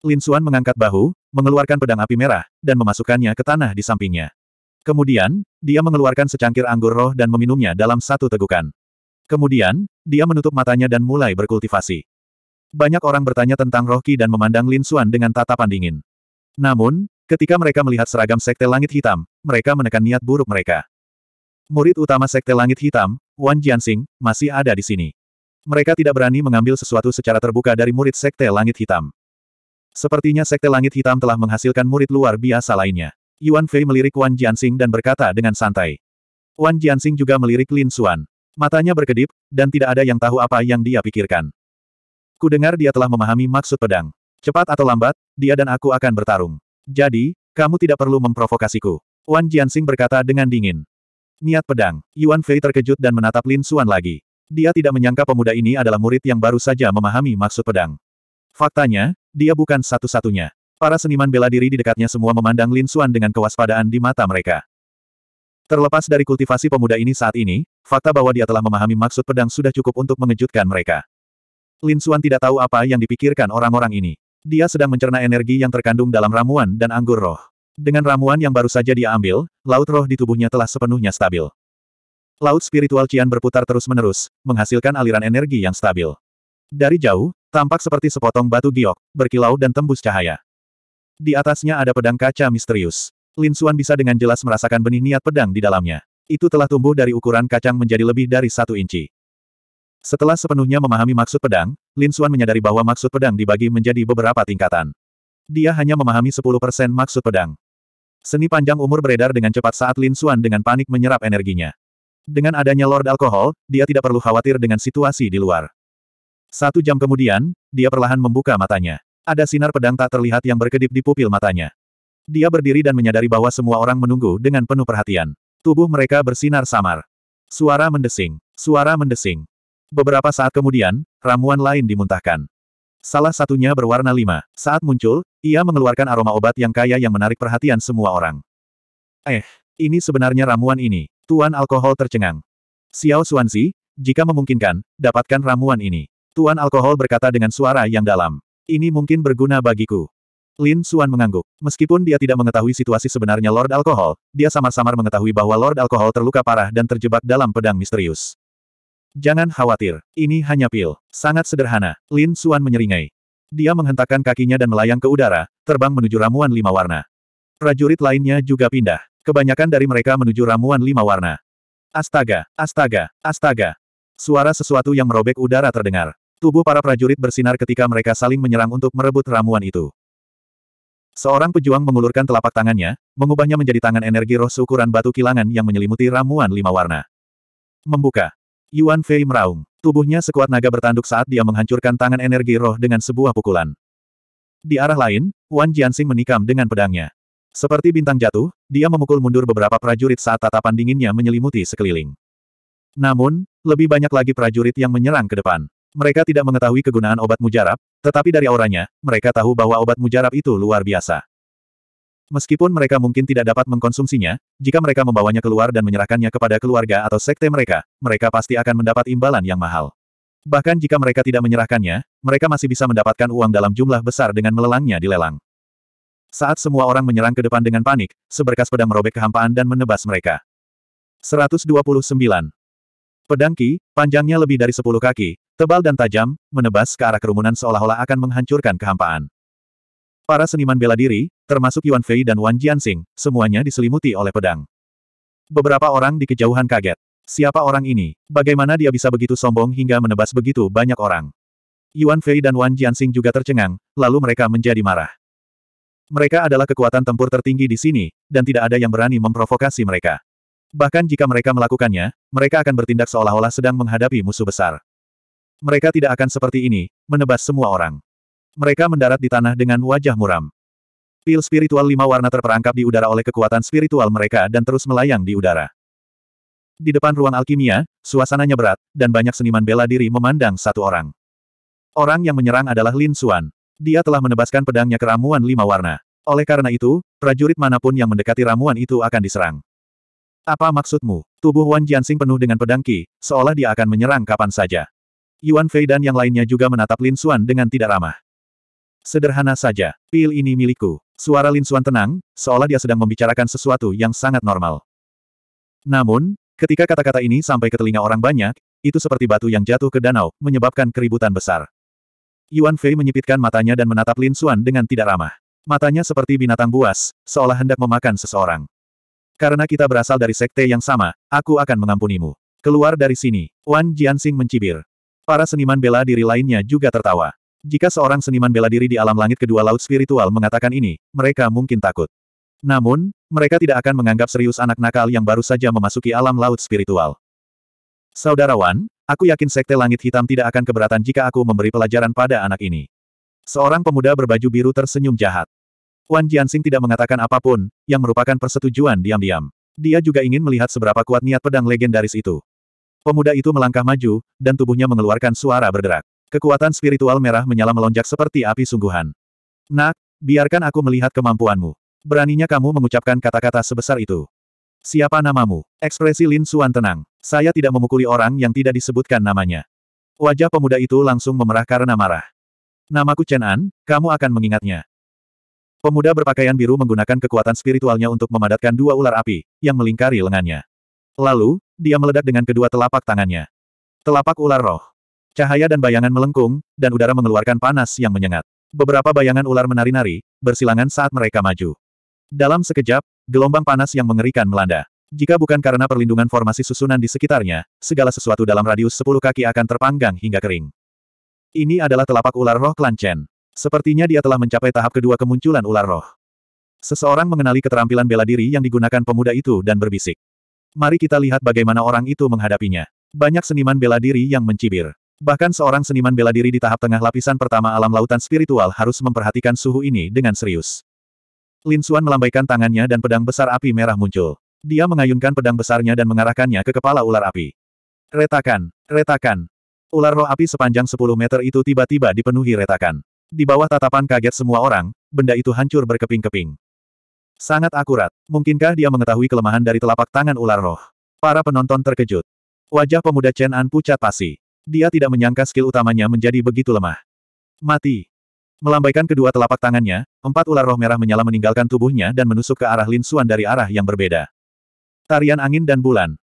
Lin Xuan mengangkat bahu, mengeluarkan pedang api merah, dan memasukkannya ke tanah di sampingnya. Kemudian, dia mengeluarkan secangkir anggur roh dan meminumnya dalam satu tegukan. Kemudian, dia menutup matanya dan mulai berkultivasi. Banyak orang bertanya tentang Roh Qi dan memandang Lin Xuan dengan tatapan dingin. Namun, ketika mereka melihat seragam Sekte Langit Hitam, mereka menekan niat buruk mereka. Murid utama Sekte Langit Hitam, Wan Jianxing, masih ada di sini. Mereka tidak berani mengambil sesuatu secara terbuka dari murid Sekte Langit Hitam. Sepertinya Sekte Langit Hitam telah menghasilkan murid luar biasa lainnya. Yuan Fei melirik Wan Jiansing dan berkata dengan santai. Wan Jiansing juga melirik Lin Xuan. Matanya berkedip, dan tidak ada yang tahu apa yang dia pikirkan. Ku dengar dia telah memahami maksud pedang. Cepat atau lambat, dia dan aku akan bertarung. Jadi, kamu tidak perlu memprovokasiku. Wan Jiansing berkata dengan dingin. Niat pedang, Yuan Fei terkejut dan menatap Lin Xuan lagi. Dia tidak menyangka pemuda ini adalah murid yang baru saja memahami maksud pedang. Faktanya, dia bukan satu-satunya. Para seniman bela diri di dekatnya semua memandang Lin Xuan dengan kewaspadaan di mata mereka. Terlepas dari kultivasi pemuda ini saat ini, fakta bahwa dia telah memahami maksud pedang sudah cukup untuk mengejutkan mereka. Lin Xuan tidak tahu apa yang dipikirkan orang-orang ini. Dia sedang mencerna energi yang terkandung dalam ramuan dan anggur roh. Dengan ramuan yang baru saja dia ambil, laut roh di tubuhnya telah sepenuhnya stabil. Laut spiritual Qian berputar terus-menerus, menghasilkan aliran energi yang stabil. Dari jauh, tampak seperti sepotong batu giok, berkilau dan tembus cahaya. Di atasnya ada pedang kaca misterius. Lin Xuan bisa dengan jelas merasakan benih niat pedang di dalamnya. Itu telah tumbuh dari ukuran kacang menjadi lebih dari satu inci. Setelah sepenuhnya memahami maksud pedang, Lin Xuan menyadari bahwa maksud pedang dibagi menjadi beberapa tingkatan. Dia hanya memahami 10% maksud pedang. Seni panjang umur beredar dengan cepat saat Lin Xuan dengan panik menyerap energinya. Dengan adanya Lord Alkohol, dia tidak perlu khawatir dengan situasi di luar. Satu jam kemudian, dia perlahan membuka matanya. Ada sinar pedang tak terlihat yang berkedip di pupil matanya. Dia berdiri dan menyadari bahwa semua orang menunggu dengan penuh perhatian. Tubuh mereka bersinar samar. Suara mendesing. Suara mendesing. Beberapa saat kemudian, ramuan lain dimuntahkan. Salah satunya berwarna lima. Saat muncul, ia mengeluarkan aroma obat yang kaya yang menarik perhatian semua orang. Eh, ini sebenarnya ramuan ini. Tuan alkohol tercengang. Xiao Xuanzi, jika memungkinkan, dapatkan ramuan ini. Tuan Alkohol berkata dengan suara yang dalam. Ini mungkin berguna bagiku. Lin Suan mengangguk. Meskipun dia tidak mengetahui situasi sebenarnya Lord Alkohol, dia samar-samar mengetahui bahwa Lord Alkohol terluka parah dan terjebak dalam pedang misterius. Jangan khawatir, ini hanya pil. Sangat sederhana. Lin Suan menyeringai. Dia menghentakkan kakinya dan melayang ke udara, terbang menuju ramuan lima warna. Prajurit lainnya juga pindah. Kebanyakan dari mereka menuju ramuan lima warna. Astaga, astaga, astaga. Suara sesuatu yang merobek udara terdengar. Tubuh para prajurit bersinar ketika mereka saling menyerang untuk merebut ramuan itu. Seorang pejuang mengulurkan telapak tangannya, mengubahnya menjadi tangan energi roh seukuran batu kilangan yang menyelimuti ramuan lima warna. Membuka. Yuan Fei meraung. Tubuhnya sekuat naga bertanduk saat dia menghancurkan tangan energi roh dengan sebuah pukulan. Di arah lain, Wan Jianxing menikam dengan pedangnya. Seperti bintang jatuh, dia memukul mundur beberapa prajurit saat tatapan dinginnya menyelimuti sekeliling. Namun, lebih banyak lagi prajurit yang menyerang ke depan. Mereka tidak mengetahui kegunaan obat mujarab, tetapi dari auranya, mereka tahu bahwa obat mujarab itu luar biasa. Meskipun mereka mungkin tidak dapat mengkonsumsinya, jika mereka membawanya keluar dan menyerahkannya kepada keluarga atau sekte mereka, mereka pasti akan mendapat imbalan yang mahal. Bahkan jika mereka tidak menyerahkannya, mereka masih bisa mendapatkan uang dalam jumlah besar dengan melelangnya di lelang. Saat semua orang menyerang ke depan dengan panik, seberkas pedang merobek kehampaan dan menebas mereka. 129. Pedang Ki, panjangnya lebih dari 10 kaki, Tebal dan tajam, menebas ke arah kerumunan seolah-olah akan menghancurkan kehampaan. Para seniman bela diri, termasuk Yuan Fei dan Wan Jianxing, semuanya diselimuti oleh pedang. Beberapa orang di kejauhan kaget. Siapa orang ini? Bagaimana dia bisa begitu sombong hingga menebas begitu banyak orang? Yuan Fei dan Wan Jianxing juga tercengang, lalu mereka menjadi marah. Mereka adalah kekuatan tempur tertinggi di sini, dan tidak ada yang berani memprovokasi mereka. Bahkan jika mereka melakukannya, mereka akan bertindak seolah-olah sedang menghadapi musuh besar. Mereka tidak akan seperti ini, menebas semua orang. Mereka mendarat di tanah dengan wajah muram. Pil spiritual lima warna terperangkap di udara oleh kekuatan spiritual mereka dan terus melayang di udara. Di depan ruang alkimia, suasananya berat, dan banyak seniman bela diri memandang satu orang. Orang yang menyerang adalah Lin Xuan. Dia telah menebaskan pedangnya ke ramuan lima warna. Oleh karena itu, prajurit manapun yang mendekati ramuan itu akan diserang. Apa maksudmu? Tubuh Wan Jiansing penuh dengan pedang Qi, seolah dia akan menyerang kapan saja. Yuan Fei dan yang lainnya juga menatap Lin Xuan dengan tidak ramah. Sederhana saja, pil ini milikku. Suara Lin Xuan tenang, seolah dia sedang membicarakan sesuatu yang sangat normal. Namun, ketika kata-kata ini sampai ke telinga orang banyak, itu seperti batu yang jatuh ke danau, menyebabkan keributan besar. Yuan Fei menyipitkan matanya dan menatap Lin Xuan dengan tidak ramah. Matanya seperti binatang buas, seolah hendak memakan seseorang. Karena kita berasal dari sekte yang sama, aku akan mengampunimu. Keluar dari sini, Wan Jianxing mencibir. Para seniman bela diri lainnya juga tertawa. Jika seorang seniman bela diri di alam langit kedua laut spiritual mengatakan ini, mereka mungkin takut. Namun, mereka tidak akan menganggap serius anak nakal yang baru saja memasuki alam laut spiritual. Saudarawan, aku yakin Sekte Langit Hitam tidak akan keberatan jika aku memberi pelajaran pada anak ini. Seorang pemuda berbaju biru tersenyum jahat. Wan Jiansing tidak mengatakan apapun, yang merupakan persetujuan diam-diam. Dia juga ingin melihat seberapa kuat niat pedang legendaris itu. Pemuda itu melangkah maju, dan tubuhnya mengeluarkan suara bergerak. Kekuatan spiritual merah menyala melonjak seperti api sungguhan. Nak, biarkan aku melihat kemampuanmu. Beraninya kamu mengucapkan kata-kata sebesar itu. Siapa namamu? Ekspresi Lin Suan tenang. Saya tidak memukuli orang yang tidak disebutkan namanya. Wajah pemuda itu langsung memerah karena marah. Namaku Chen An, kamu akan mengingatnya. Pemuda berpakaian biru menggunakan kekuatan spiritualnya untuk memadatkan dua ular api, yang melingkari lengannya. Lalu, dia meledak dengan kedua telapak tangannya. Telapak ular roh. Cahaya dan bayangan melengkung, dan udara mengeluarkan panas yang menyengat. Beberapa bayangan ular menari-nari, bersilangan saat mereka maju. Dalam sekejap, gelombang panas yang mengerikan melanda. Jika bukan karena perlindungan formasi susunan di sekitarnya, segala sesuatu dalam radius 10 kaki akan terpanggang hingga kering. Ini adalah telapak ular roh klan Chen. Sepertinya dia telah mencapai tahap kedua kemunculan ular roh. Seseorang mengenali keterampilan bela diri yang digunakan pemuda itu dan berbisik. Mari kita lihat bagaimana orang itu menghadapinya. Banyak seniman bela diri yang mencibir. Bahkan seorang seniman bela diri di tahap tengah lapisan pertama alam lautan spiritual harus memperhatikan suhu ini dengan serius. Lin Suan melambaikan tangannya dan pedang besar api merah muncul. Dia mengayunkan pedang besarnya dan mengarahkannya ke kepala ular api. Retakan, retakan. Ular roh api sepanjang 10 meter itu tiba-tiba dipenuhi retakan. Di bawah tatapan kaget semua orang, benda itu hancur berkeping-keping. Sangat akurat. Mungkinkah dia mengetahui kelemahan dari telapak tangan ular roh? Para penonton terkejut. Wajah pemuda Chen An pucat pasi. Dia tidak menyangka skill utamanya menjadi begitu lemah. Mati. Melambaikan kedua telapak tangannya, empat ular roh merah menyala meninggalkan tubuhnya dan menusuk ke arah Lin Xuan dari arah yang berbeda. Tarian angin dan bulan.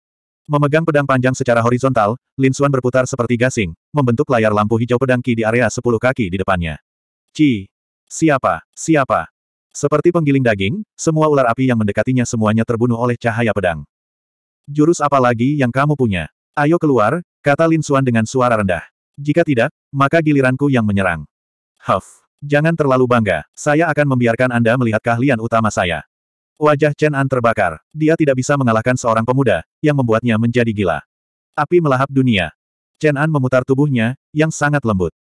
Memegang pedang panjang secara horizontal, Lin Xuan berputar seperti gasing, membentuk layar lampu hijau pedang Qi di area sepuluh kaki di depannya. Qi. Siapa? Siapa? Seperti penggiling daging, semua ular api yang mendekatinya semuanya terbunuh oleh cahaya pedang. Jurus apa lagi yang kamu punya? Ayo keluar, kata Lin Xuan dengan suara rendah. Jika tidak, maka giliranku yang menyerang. Huff, jangan terlalu bangga, saya akan membiarkan Anda melihat keahlian utama saya. Wajah Chen An terbakar, dia tidak bisa mengalahkan seorang pemuda, yang membuatnya menjadi gila. Api melahap dunia. Chen An memutar tubuhnya, yang sangat lembut.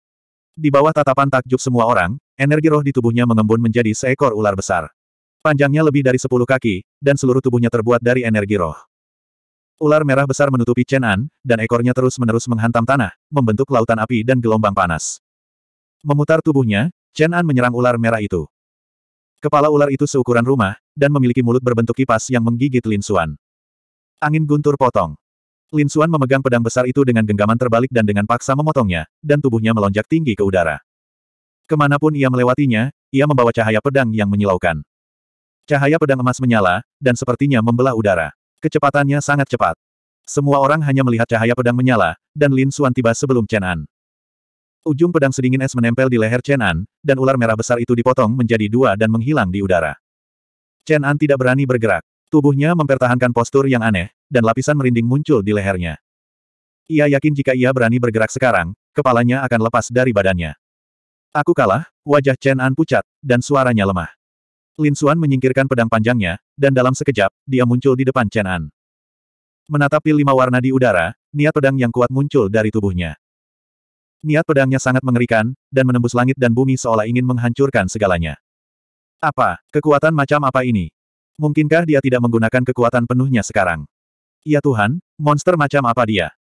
Di bawah tatapan takjub semua orang, energi roh di tubuhnya mengembun menjadi seekor ular besar. Panjangnya lebih dari sepuluh kaki, dan seluruh tubuhnya terbuat dari energi roh. Ular merah besar menutupi Chen An, dan ekornya terus-menerus menghantam tanah, membentuk lautan api dan gelombang panas. Memutar tubuhnya, Chen An menyerang ular merah itu. Kepala ular itu seukuran rumah, dan memiliki mulut berbentuk kipas yang menggigit Lin Suan. Angin guntur potong. Lin Xuan memegang pedang besar itu dengan genggaman terbalik dan dengan paksa memotongnya, dan tubuhnya melonjak tinggi ke udara. Kemanapun ia melewatinya, ia membawa cahaya pedang yang menyilaukan. Cahaya pedang emas menyala, dan sepertinya membelah udara. Kecepatannya sangat cepat. Semua orang hanya melihat cahaya pedang menyala, dan Lin Xuan tiba sebelum Chen An. Ujung pedang sedingin es menempel di leher Chen An, dan ular merah besar itu dipotong menjadi dua dan menghilang di udara. Chen An tidak berani bergerak. Tubuhnya mempertahankan postur yang aneh, dan lapisan merinding muncul di lehernya. Ia yakin jika ia berani bergerak sekarang, kepalanya akan lepas dari badannya. Aku kalah, wajah Chen An pucat, dan suaranya lemah. Lin Xuan menyingkirkan pedang panjangnya, dan dalam sekejap, dia muncul di depan Chen An. Menatap lima warna di udara, niat pedang yang kuat muncul dari tubuhnya. Niat pedangnya sangat mengerikan, dan menembus langit dan bumi seolah ingin menghancurkan segalanya. Apa, kekuatan macam apa ini? Mungkinkah dia tidak menggunakan kekuatan penuhnya sekarang? Ya Tuhan, monster macam apa dia?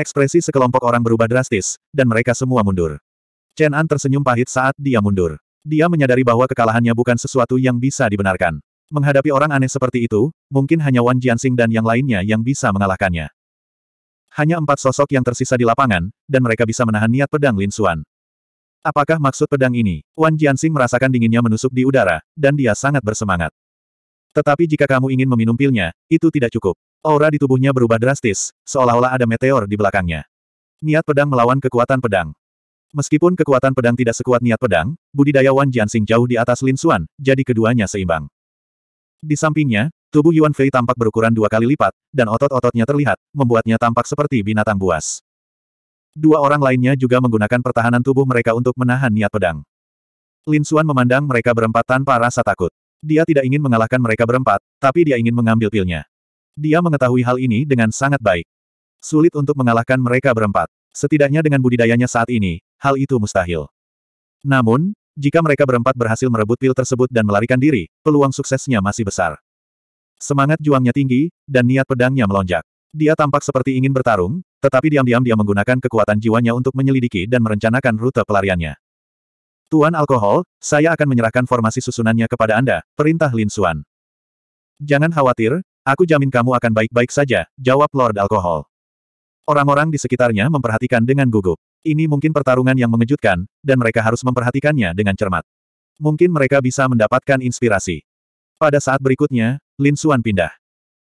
Ekspresi sekelompok orang berubah drastis, dan mereka semua mundur. Chen An tersenyum pahit saat dia mundur. Dia menyadari bahwa kekalahannya bukan sesuatu yang bisa dibenarkan. Menghadapi orang aneh seperti itu, mungkin hanya Wan Jiansing dan yang lainnya yang bisa mengalahkannya. Hanya empat sosok yang tersisa di lapangan, dan mereka bisa menahan niat pedang Lin Xuan. Apakah maksud pedang ini? Wan Jiansing merasakan dinginnya menusuk di udara, dan dia sangat bersemangat. Tetapi jika kamu ingin meminum pilnya, itu tidak cukup. Aura di tubuhnya berubah drastis, seolah-olah ada meteor di belakangnya. Niat pedang melawan kekuatan pedang. Meskipun kekuatan pedang tidak sekuat niat pedang, budidaya Wan Jiansing jauh di atas Lin Xuan, jadi keduanya seimbang. Di sampingnya, tubuh Yuan Fei tampak berukuran dua kali lipat, dan otot-ototnya terlihat, membuatnya tampak seperti binatang buas. Dua orang lainnya juga menggunakan pertahanan tubuh mereka untuk menahan niat pedang. Lin Xuan memandang mereka berempat tanpa rasa takut. Dia tidak ingin mengalahkan mereka berempat, tapi dia ingin mengambil pilnya. Dia mengetahui hal ini dengan sangat baik. Sulit untuk mengalahkan mereka berempat. Setidaknya dengan budidayanya saat ini, hal itu mustahil. Namun, jika mereka berempat berhasil merebut pil tersebut dan melarikan diri, peluang suksesnya masih besar. Semangat juangnya tinggi, dan niat pedangnya melonjak. Dia tampak seperti ingin bertarung, tetapi diam-diam dia menggunakan kekuatan jiwanya untuk menyelidiki dan merencanakan rute pelariannya. Tuan Alkohol, saya akan menyerahkan formasi susunannya kepada Anda, perintah Lin Suan. Jangan khawatir, Aku jamin kamu akan baik-baik saja, jawab Lord Alkohol. Orang-orang di sekitarnya memperhatikan dengan gugup. Ini mungkin pertarungan yang mengejutkan, dan mereka harus memperhatikannya dengan cermat. Mungkin mereka bisa mendapatkan inspirasi. Pada saat berikutnya, Lin Xuan pindah.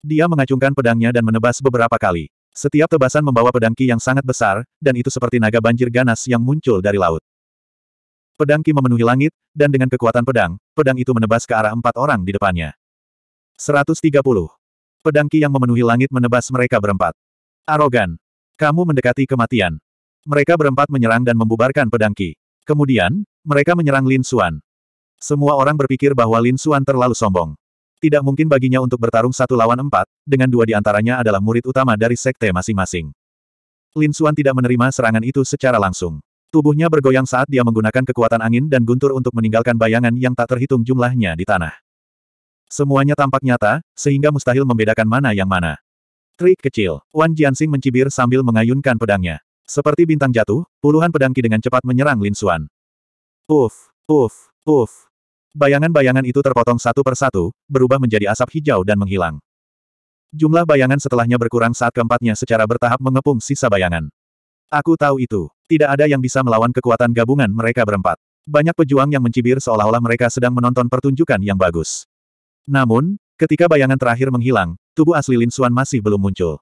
Dia mengacungkan pedangnya dan menebas beberapa kali. Setiap tebasan membawa pedangki yang sangat besar, dan itu seperti naga banjir ganas yang muncul dari laut. Pedangki memenuhi langit, dan dengan kekuatan pedang, pedang itu menebas ke arah empat orang di depannya. 130. Pedang Ki yang memenuhi langit menebas mereka berempat. Arogan. Kamu mendekati kematian. Mereka berempat menyerang dan membubarkan pedang Ki. Kemudian, mereka menyerang Lin Xuan. Semua orang berpikir bahwa Lin Xuan terlalu sombong. Tidak mungkin baginya untuk bertarung satu lawan empat, dengan dua di antaranya adalah murid utama dari sekte masing-masing. Lin Xuan tidak menerima serangan itu secara langsung. Tubuhnya bergoyang saat dia menggunakan kekuatan angin dan guntur untuk meninggalkan bayangan yang tak terhitung jumlahnya di tanah. Semuanya tampak nyata, sehingga mustahil membedakan mana yang mana. Trik kecil. Wan Jiansing mencibir sambil mengayunkan pedangnya. Seperti bintang jatuh, puluhan pedangki dengan cepat menyerang Lin Xuan. Uf, uf, uf. Bayangan-bayangan itu terpotong satu persatu, berubah menjadi asap hijau dan menghilang. Jumlah bayangan setelahnya berkurang saat keempatnya secara bertahap mengepung sisa bayangan. Aku tahu itu. Tidak ada yang bisa melawan kekuatan gabungan mereka berempat. Banyak pejuang yang mencibir seolah-olah mereka sedang menonton pertunjukan yang bagus. Namun, ketika bayangan terakhir menghilang, tubuh asli Lin Xuan masih belum muncul.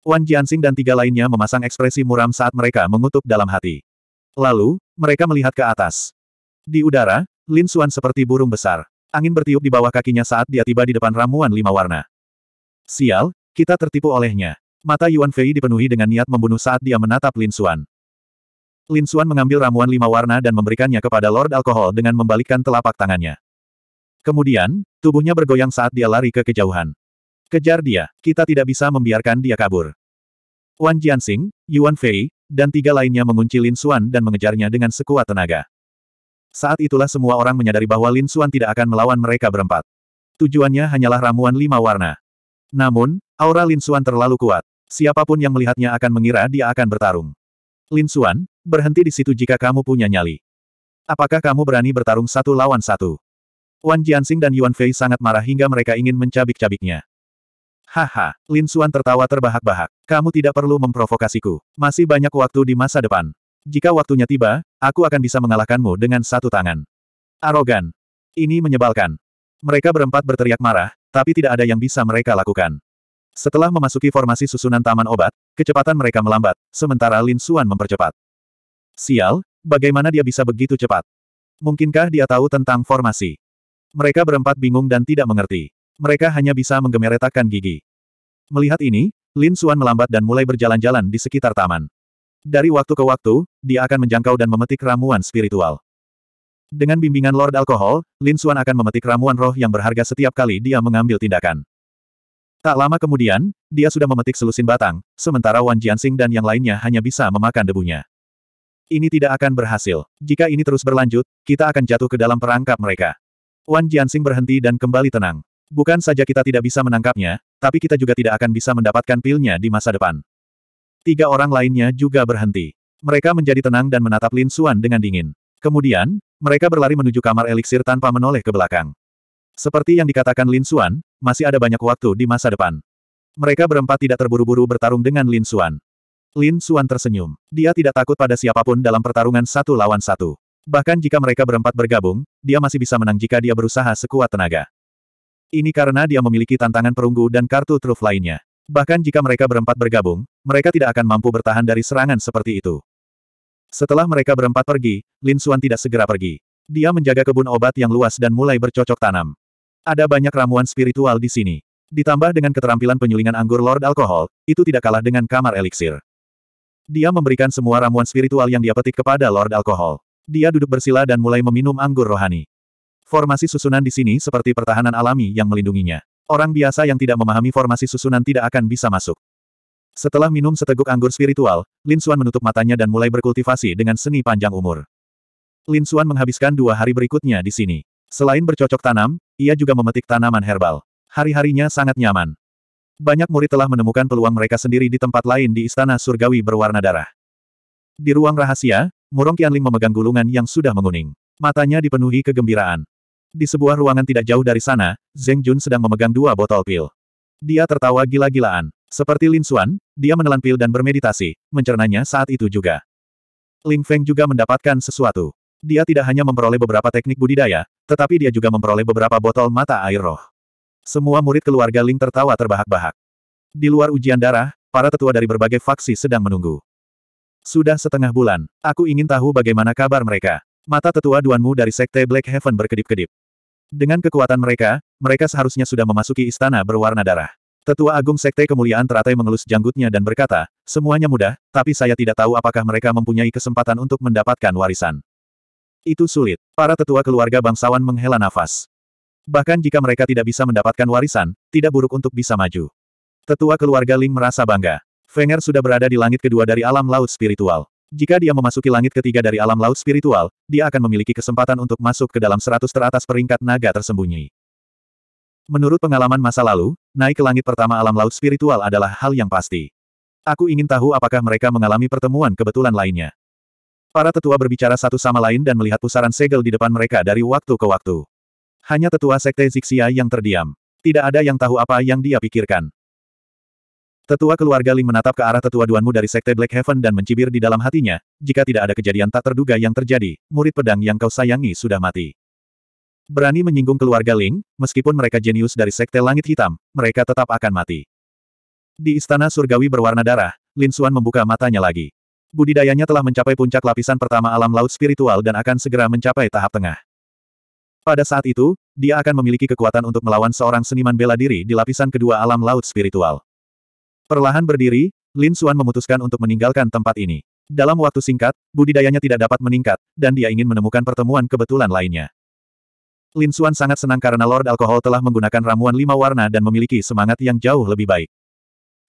Wan Jiansing dan tiga lainnya memasang ekspresi muram saat mereka mengutuk dalam hati. Lalu, mereka melihat ke atas. Di udara, Lin Xuan seperti burung besar. Angin bertiup di bawah kakinya saat dia tiba di depan ramuan lima warna. Sial, kita tertipu olehnya. Mata Yuan Fei dipenuhi dengan niat membunuh saat dia menatap Lin Xuan. Lin Xuan mengambil ramuan lima warna dan memberikannya kepada Lord Alkohol dengan membalikkan telapak tangannya. Kemudian, tubuhnya bergoyang saat dia lari ke kejauhan. Kejar dia, kita tidak bisa membiarkan dia kabur. Wan Jiansing, Yuan Fei, dan tiga lainnya mengunci Lin Xuan dan mengejarnya dengan sekuat tenaga. Saat itulah semua orang menyadari bahwa Lin Xuan tidak akan melawan mereka berempat. Tujuannya hanyalah ramuan lima warna. Namun, aura Lin Xuan terlalu kuat. Siapapun yang melihatnya akan mengira dia akan bertarung. Lin Xuan, berhenti di situ jika kamu punya nyali. Apakah kamu berani bertarung satu lawan satu? Wan Jiansing dan Yuan Fei sangat marah hingga mereka ingin mencabik-cabiknya. Haha, Lin Xuan tertawa terbahak-bahak. Kamu tidak perlu memprovokasiku. Masih banyak waktu di masa depan. Jika waktunya tiba, aku akan bisa mengalahkanmu dengan satu tangan. Arogan. Ini menyebalkan. Mereka berempat berteriak marah, tapi tidak ada yang bisa mereka lakukan. Setelah memasuki formasi susunan taman obat, kecepatan mereka melambat, sementara Lin Xuan mempercepat. Sial, bagaimana dia bisa begitu cepat? Mungkinkah dia tahu tentang formasi? Mereka berempat bingung dan tidak mengerti. Mereka hanya bisa menggemeretakan gigi. Melihat ini, Lin Xuan melambat dan mulai berjalan-jalan di sekitar taman. Dari waktu ke waktu, dia akan menjangkau dan memetik ramuan spiritual. Dengan bimbingan Lord Alkohol, Lin Xuan akan memetik ramuan roh yang berharga setiap kali dia mengambil tindakan. Tak lama kemudian, dia sudah memetik selusin batang, sementara Wan Jiansing dan yang lainnya hanya bisa memakan debunya. Ini tidak akan berhasil. Jika ini terus berlanjut, kita akan jatuh ke dalam perangkap mereka. Wan Jiansing berhenti dan kembali tenang. Bukan saja kita tidak bisa menangkapnya, tapi kita juga tidak akan bisa mendapatkan pilnya di masa depan. Tiga orang lainnya juga berhenti. Mereka menjadi tenang dan menatap Lin Suan dengan dingin. Kemudian, mereka berlari menuju kamar eliksir tanpa menoleh ke belakang. Seperti yang dikatakan Lin Suan, masih ada banyak waktu di masa depan. Mereka berempat tidak terburu-buru bertarung dengan Lin Suan. Lin Suan tersenyum. Dia tidak takut pada siapapun dalam pertarungan satu lawan satu. Bahkan jika mereka berempat bergabung, dia masih bisa menang jika dia berusaha sekuat tenaga. Ini karena dia memiliki tantangan perunggu dan kartu truf lainnya. Bahkan jika mereka berempat bergabung, mereka tidak akan mampu bertahan dari serangan seperti itu. Setelah mereka berempat pergi, Lin Xuan tidak segera pergi. Dia menjaga kebun obat yang luas dan mulai bercocok tanam. Ada banyak ramuan spiritual di sini. Ditambah dengan keterampilan penyulingan anggur Lord Alkohol, itu tidak kalah dengan kamar eliksir. Dia memberikan semua ramuan spiritual yang dia petik kepada Lord Alkohol. Dia duduk bersila dan mulai meminum anggur rohani. Formasi susunan di sini seperti pertahanan alami yang melindunginya. Orang biasa yang tidak memahami formasi susunan tidak akan bisa masuk. Setelah minum seteguk anggur spiritual, Lin Xuan menutup matanya dan mulai berkultivasi dengan seni panjang umur. Lin Xuan menghabiskan dua hari berikutnya di sini. Selain bercocok tanam, ia juga memetik tanaman herbal. Hari-harinya sangat nyaman. Banyak murid telah menemukan peluang mereka sendiri di tempat lain di istana surgawi berwarna darah. Di ruang rahasia, Murong Qianling memegang gulungan yang sudah menguning. Matanya dipenuhi kegembiraan. Di sebuah ruangan tidak jauh dari sana, Zeng Jun sedang memegang dua botol pil. Dia tertawa gila-gilaan. Seperti Lin Xuan, dia menelan pil dan bermeditasi, mencernanya saat itu juga. Ling Feng juga mendapatkan sesuatu. Dia tidak hanya memperoleh beberapa teknik budidaya, tetapi dia juga memperoleh beberapa botol mata air roh. Semua murid keluarga Ling tertawa terbahak-bahak. Di luar ujian darah, para tetua dari berbagai faksi sedang menunggu. Sudah setengah bulan, aku ingin tahu bagaimana kabar mereka. Mata tetua Duanmu dari Sekte Black Heaven berkedip-kedip. Dengan kekuatan mereka, mereka seharusnya sudah memasuki istana berwarna darah. Tetua Agung Sekte Kemuliaan teratai mengelus janggutnya dan berkata, semuanya mudah, tapi saya tidak tahu apakah mereka mempunyai kesempatan untuk mendapatkan warisan. Itu sulit. Para tetua keluarga bangsawan menghela nafas. Bahkan jika mereka tidak bisa mendapatkan warisan, tidak buruk untuk bisa maju. Tetua keluarga Ling merasa bangga. Fenger sudah berada di langit kedua dari alam laut spiritual. Jika dia memasuki langit ketiga dari alam laut spiritual, dia akan memiliki kesempatan untuk masuk ke dalam seratus teratas peringkat naga tersembunyi. Menurut pengalaman masa lalu, naik ke langit pertama alam laut spiritual adalah hal yang pasti. Aku ingin tahu apakah mereka mengalami pertemuan kebetulan lainnya. Para tetua berbicara satu sama lain dan melihat pusaran segel di depan mereka dari waktu ke waktu. Hanya tetua sekte Zixia yang terdiam. Tidak ada yang tahu apa yang dia pikirkan. Tetua keluarga Ling menatap ke arah tetua Duanmu dari Sekte Black Heaven dan mencibir di dalam hatinya, jika tidak ada kejadian tak terduga yang terjadi, murid pedang yang kau sayangi sudah mati. Berani menyinggung keluarga Ling, meskipun mereka jenius dari Sekte Langit Hitam, mereka tetap akan mati. Di istana surgawi berwarna darah, Lin Suan membuka matanya lagi. Budidayanya telah mencapai puncak lapisan pertama alam laut spiritual dan akan segera mencapai tahap tengah. Pada saat itu, dia akan memiliki kekuatan untuk melawan seorang seniman bela diri di lapisan kedua alam laut spiritual. Perlahan berdiri, Lin Suan memutuskan untuk meninggalkan tempat ini. Dalam waktu singkat, budidayanya tidak dapat meningkat, dan dia ingin menemukan pertemuan kebetulan lainnya. Lin Suan sangat senang karena Lord Alkohol telah menggunakan ramuan lima warna dan memiliki semangat yang jauh lebih baik.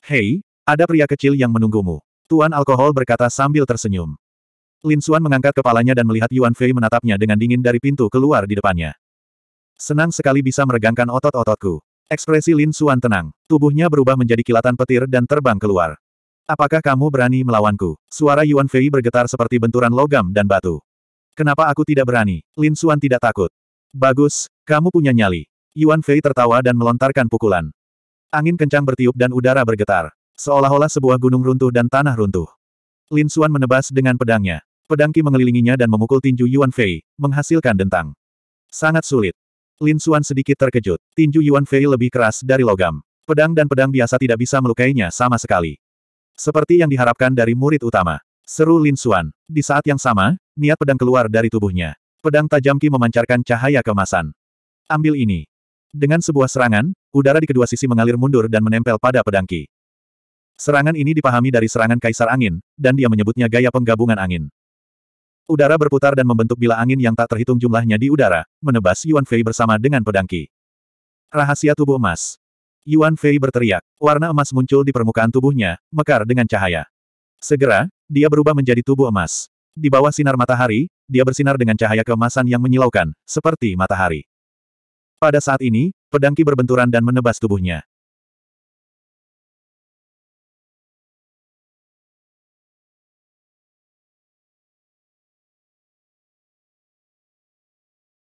Hei, ada pria kecil yang menunggumu. Tuan Alkohol berkata sambil tersenyum. Lin Suan mengangkat kepalanya dan melihat Yuan Fei menatapnya dengan dingin dari pintu keluar di depannya. Senang sekali bisa meregangkan otot-ototku. Ekspresi Lin Suan tenang. Tubuhnya berubah menjadi kilatan petir dan terbang keluar. Apakah kamu berani melawanku? Suara Yuan Fei bergetar seperti benturan logam dan batu. Kenapa aku tidak berani? Lin Suan tidak takut. Bagus, kamu punya nyali. Yuan Fei tertawa dan melontarkan pukulan. Angin kencang bertiup dan udara bergetar. Seolah-olah sebuah gunung runtuh dan tanah runtuh. Lin Suan menebas dengan pedangnya. Pedangki mengelilinginya dan memukul tinju Yuan Fei, menghasilkan dentang. Sangat sulit. Lin Xuan sedikit terkejut. Tinju Yuan Fei lebih keras dari logam. Pedang dan pedang biasa tidak bisa melukainya sama sekali. Seperti yang diharapkan dari murid utama. Seru Lin Xuan. Di saat yang sama, niat pedang keluar dari tubuhnya. Pedang tajam Ki memancarkan cahaya kemasan. Ambil ini. Dengan sebuah serangan, udara di kedua sisi mengalir mundur dan menempel pada pedang Ki. Serangan ini dipahami dari serangan Kaisar Angin, dan dia menyebutnya gaya penggabungan angin. Udara berputar dan membentuk bila angin yang tak terhitung jumlahnya di udara, menebas Yuan Fei bersama dengan pedangki. Rahasia tubuh emas. Yuan Fei berteriak, warna emas muncul di permukaan tubuhnya, mekar dengan cahaya. Segera, dia berubah menjadi tubuh emas. Di bawah sinar matahari, dia bersinar dengan cahaya keemasan yang menyilaukan, seperti matahari. Pada saat ini, pedangki berbenturan dan menebas tubuhnya.